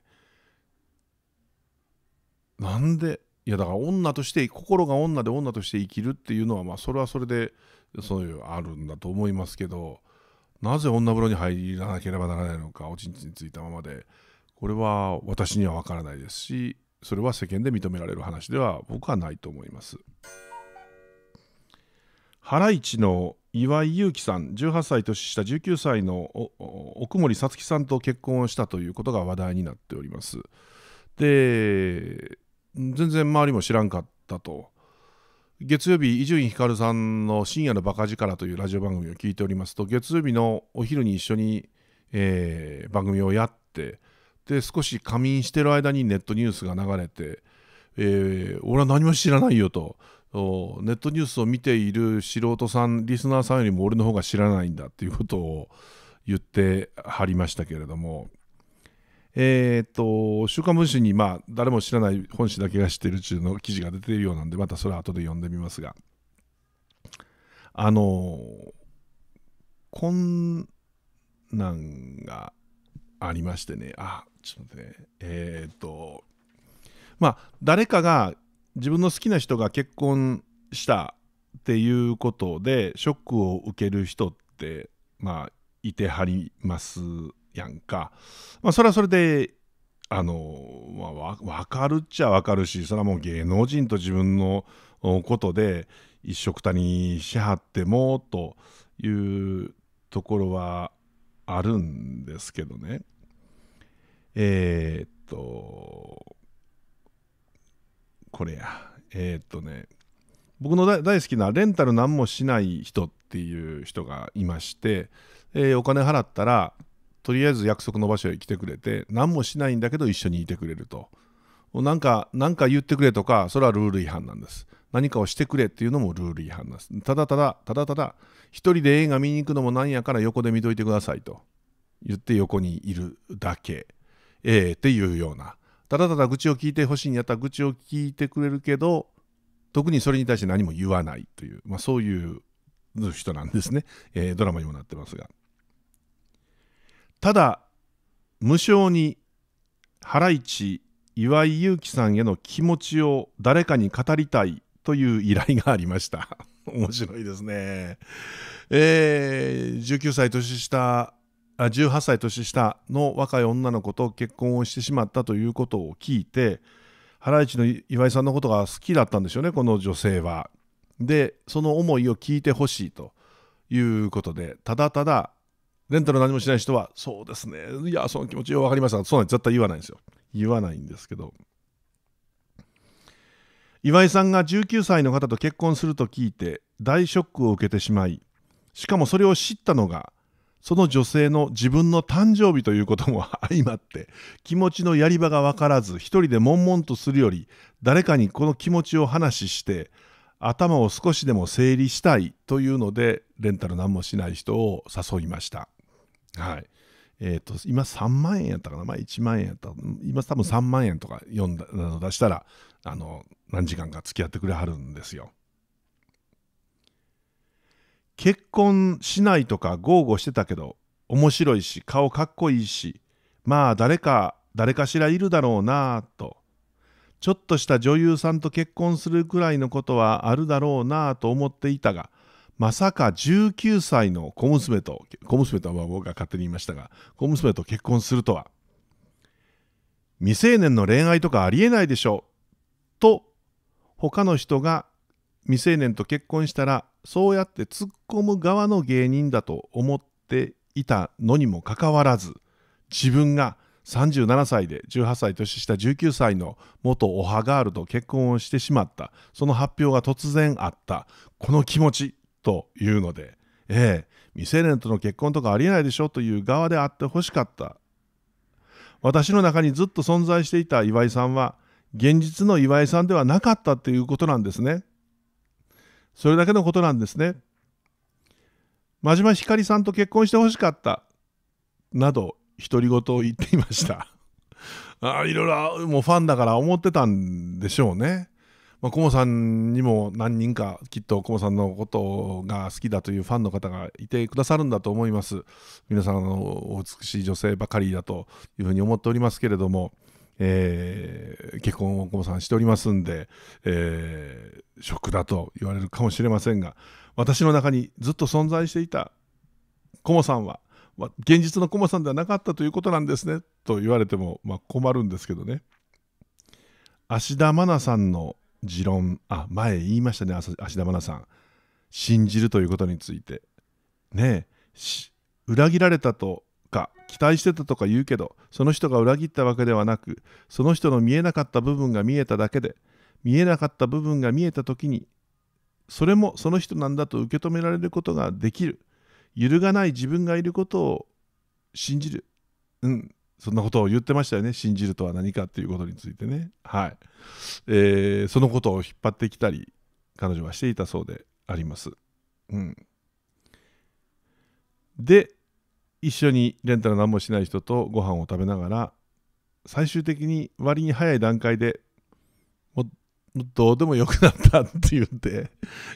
A: ー、なんでいやだから女として心が女で女として生きるっていうのはまあそれはそれでそういうあるんだと思いますけど。なぜ女風呂に入らなければならないのかおちんちんついたままでこれは私には分からないですしそれは世間で認められる話では僕はないと思います。ハライチの岩井祐樹さん18歳年下19歳の奥森さつきさんと結婚をしたということが話題になっております。で全然周りも知らんかったと。月曜日伊集院光さんの「深夜のバカ力」というラジオ番組を聞いておりますと月曜日のお昼に一緒に、えー、番組をやってで少し仮眠してる間にネットニュースが流れて、えー、俺は何も知らないよとネットニュースを見ている素人さんリスナーさんよりも俺の方が知らないんだっていうことを言ってはりましたけれどもえー、っと、週刊文春に、まあ、誰も知らない本誌だけが知ってる中の記事が出ているようなんで、またそれは後で読んでみますが、あの、こんなんがありましてね、あ、ちょっと待ってね、えー、っと、まあ、誰かが、自分の好きな人が結婚したっていうことで、ショックを受ける人って、まあ、いてはりますやんか、まあ、それはそれであの、まあ、分かるっちゃ分かるしそれはもう芸能人と自分のことで一緒くたにしはってもというところはあるんですけどねえー、っとこれやえー、っとね僕の大好きなレンタル何もしない人っていう人がいまして、えー、お金払ったらとりあえず約束の場所へ来てくれて何もしないんだけど一緒にいてくれると何か何か言ってくれとかそれはルール違反なんです何かをしてくれっていうのもルール違反なんですただただただただ一人で映画見に行くのもなんやから横で見といてくださいと言って横にいるだけ、えー、っていうようなただただ愚痴を聞いてほしいんやったら愚痴を聞いてくれるけど特にそれに対して何も言わないという、まあ、そういう人なんですね、えー、ドラマにもなってますが。ただ無償にハライチ岩井勇気さんへの気持ちを誰かに語りたいという依頼がありました 面白いですねえー、19歳年下あ18歳年下の若い女の子と結婚をしてしまったということを聞いてハライチの岩井さんのことが好きだったんでしょうねこの女性はでその思いを聞いてほしいということでただただレンタル何もしない人は、そうですね。いや、その気持ちよ、わかりました。そうなん絶対言わないんですよ。言わないんですけど。岩井さんが19歳の方と結婚すると聞いて、大ショックを受けてしまい、しかもそれを知ったのが、その女性の自分の誕生日ということも相まって、気持ちのやり場が分からず、一人で悶々とするより、誰かにこの気持ちを話して、頭を少しでも整理したいというのでレンタル何もしない人を誘いましたはいえーと、今3万円やったかな、まあ、1万円やった今多分3万円とか読んだの出したらあの何時間か付き合ってくれはるんですよ。結婚しないとか豪語してたけど面白いし顔かっこいいしまあ誰か誰かしらいるだろうなあとちょっとした女優さんと結婚するくらいのことはあるだろうなあと思っていたがまさか19歳の小娘と、小娘とは僕が勝手に言いましたが、小娘と結婚するとは、未成年の恋愛とかありえないでしょう、と、他の人が未成年と結婚したら、そうやって突っ込む側の芸人だと思っていたのにもかかわらず、自分が37歳で18歳年下19歳の元オハガールと結婚をしてしまったその発表が突然あったこの気持ちというので、ええ、未成年との結婚とかありえないでしょという側であってほしかった私の中にずっと存在していた岩井さんは現実の岩井さんではなかったということなんですねそれだけのことなんですね真島ひかりさんと結婚してほしかったなど独り言を言っていました あいろいろもうファンだから思ってたんでしょうねまあ、コモさんにも何人かきっとコモさんのことが好きだというファンの方がいてくださるんだと思います皆さんのお美しい女性ばかりだというふうに思っておりますけれども、えー、結婚をコモさんしておりますんで、えー、ショックだと言われるかもしれませんが私の中にずっと存在していたコモさんは、まあ、現実のコモさんではなかったということなんですねと言われても、まあ、困るんですけどね芦田愛菜さんの持論あ前言いましたね芦田愛菜さん信じるということについてね裏切られたとか期待してたとか言うけどその人が裏切ったわけではなくその人の見えなかった部分が見えただけで見えなかった部分が見えた時にそれもその人なんだと受け止められることができる揺るがない自分がいることを信じるうんそんなことを言ってましたよね信じるとは何かっていうことについてねはい、えー、そのことを引っ張ってきたり彼女はしていたそうでありますうんで一緒にレンタル何もしない人とご飯を食べながら最終的に割に早い段階でもうどうでもよくなったって言って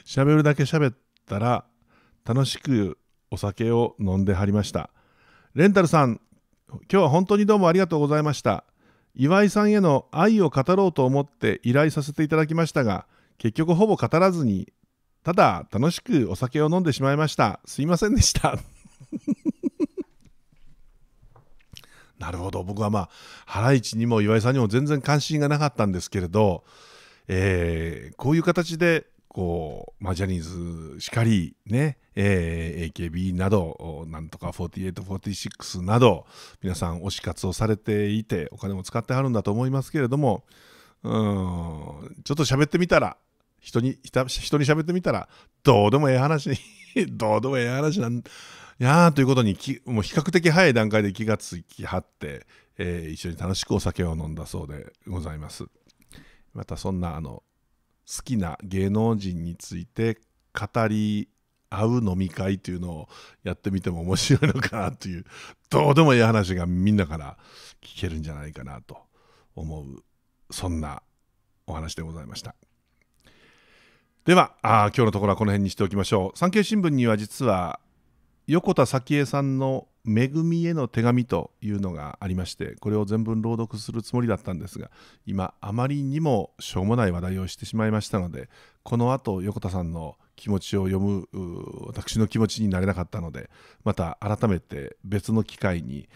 A: 喋るだけ喋ったら楽しくお酒を飲んではりましたレンタルさん今日は本当にどうもありがとうございました。岩井さんへの愛を語ろうと思って依頼させていただきましたが、結局ほぼ語らずに、ただ楽しくお酒を飲んでしまいました。すいませんでした。なるほど。僕はまあ、ハラにも岩井さんにも全然関心がなかったんですけれど、えー、こういう形でこう、まあ、ジャニーズしかり、ね、えー、AKB など、なんとか48、46など、皆さん推し活をされていて、お金も使ってはるんだと思いますけれども、うん、ちょっと喋ってみたら、人に、人に喋ってみたら、どうでもええ話 どうでもええ話なんやーということにもう比較的早い段階で気がつきはって、えー、一緒に楽しくお酒を飲んだそうでございます。またそんなあの好きな芸能人について語り合う飲み会というのをやってみても面白いのかなというどうでもいい話がみんなから聞けるんじゃないかなと思うそんなお話でございました。ではあ今日のところはこの辺にしておきましょう。産経新聞には実は横田早紀江さんの「恵みへの手紙」というのがありましてこれを全文朗読するつもりだったんですが今あまりにもしょうもない話題をしてしまいましたのでこのあと横田さんの気持ちを読む私の気持ちになれなかったのでまた改めて別の機会に、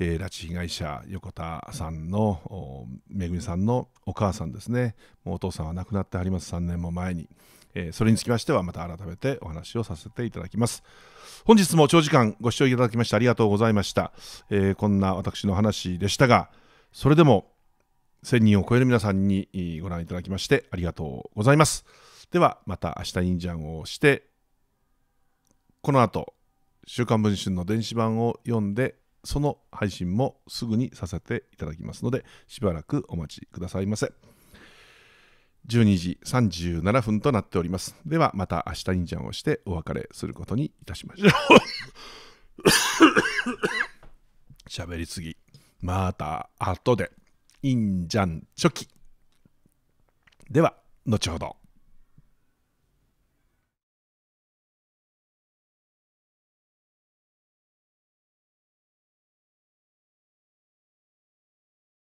A: えー、拉致被害者横田さんのめぐみさんのお母さんですねもうお父さんは亡くなってあります3年も前に。えー、それにつきましてはまた改めてお話をさせていただきます。本日も長時間ご視聴いただきましてありがとうございました。えー、こんな私の話でしたが、それでも1000人を超える皆さんにご覧いただきましてありがとうございます。ではまた明日インジャンをして、この後、週刊文春の電子版を読んで、その配信もすぐにさせていただきますので、しばらくお待ちくださいませ。12時37分となっております。ではまた明日インジャンをしてお別れすることにいたしましょう。喋りすぎ。また後で。インジャンチョキ。では、後ほど。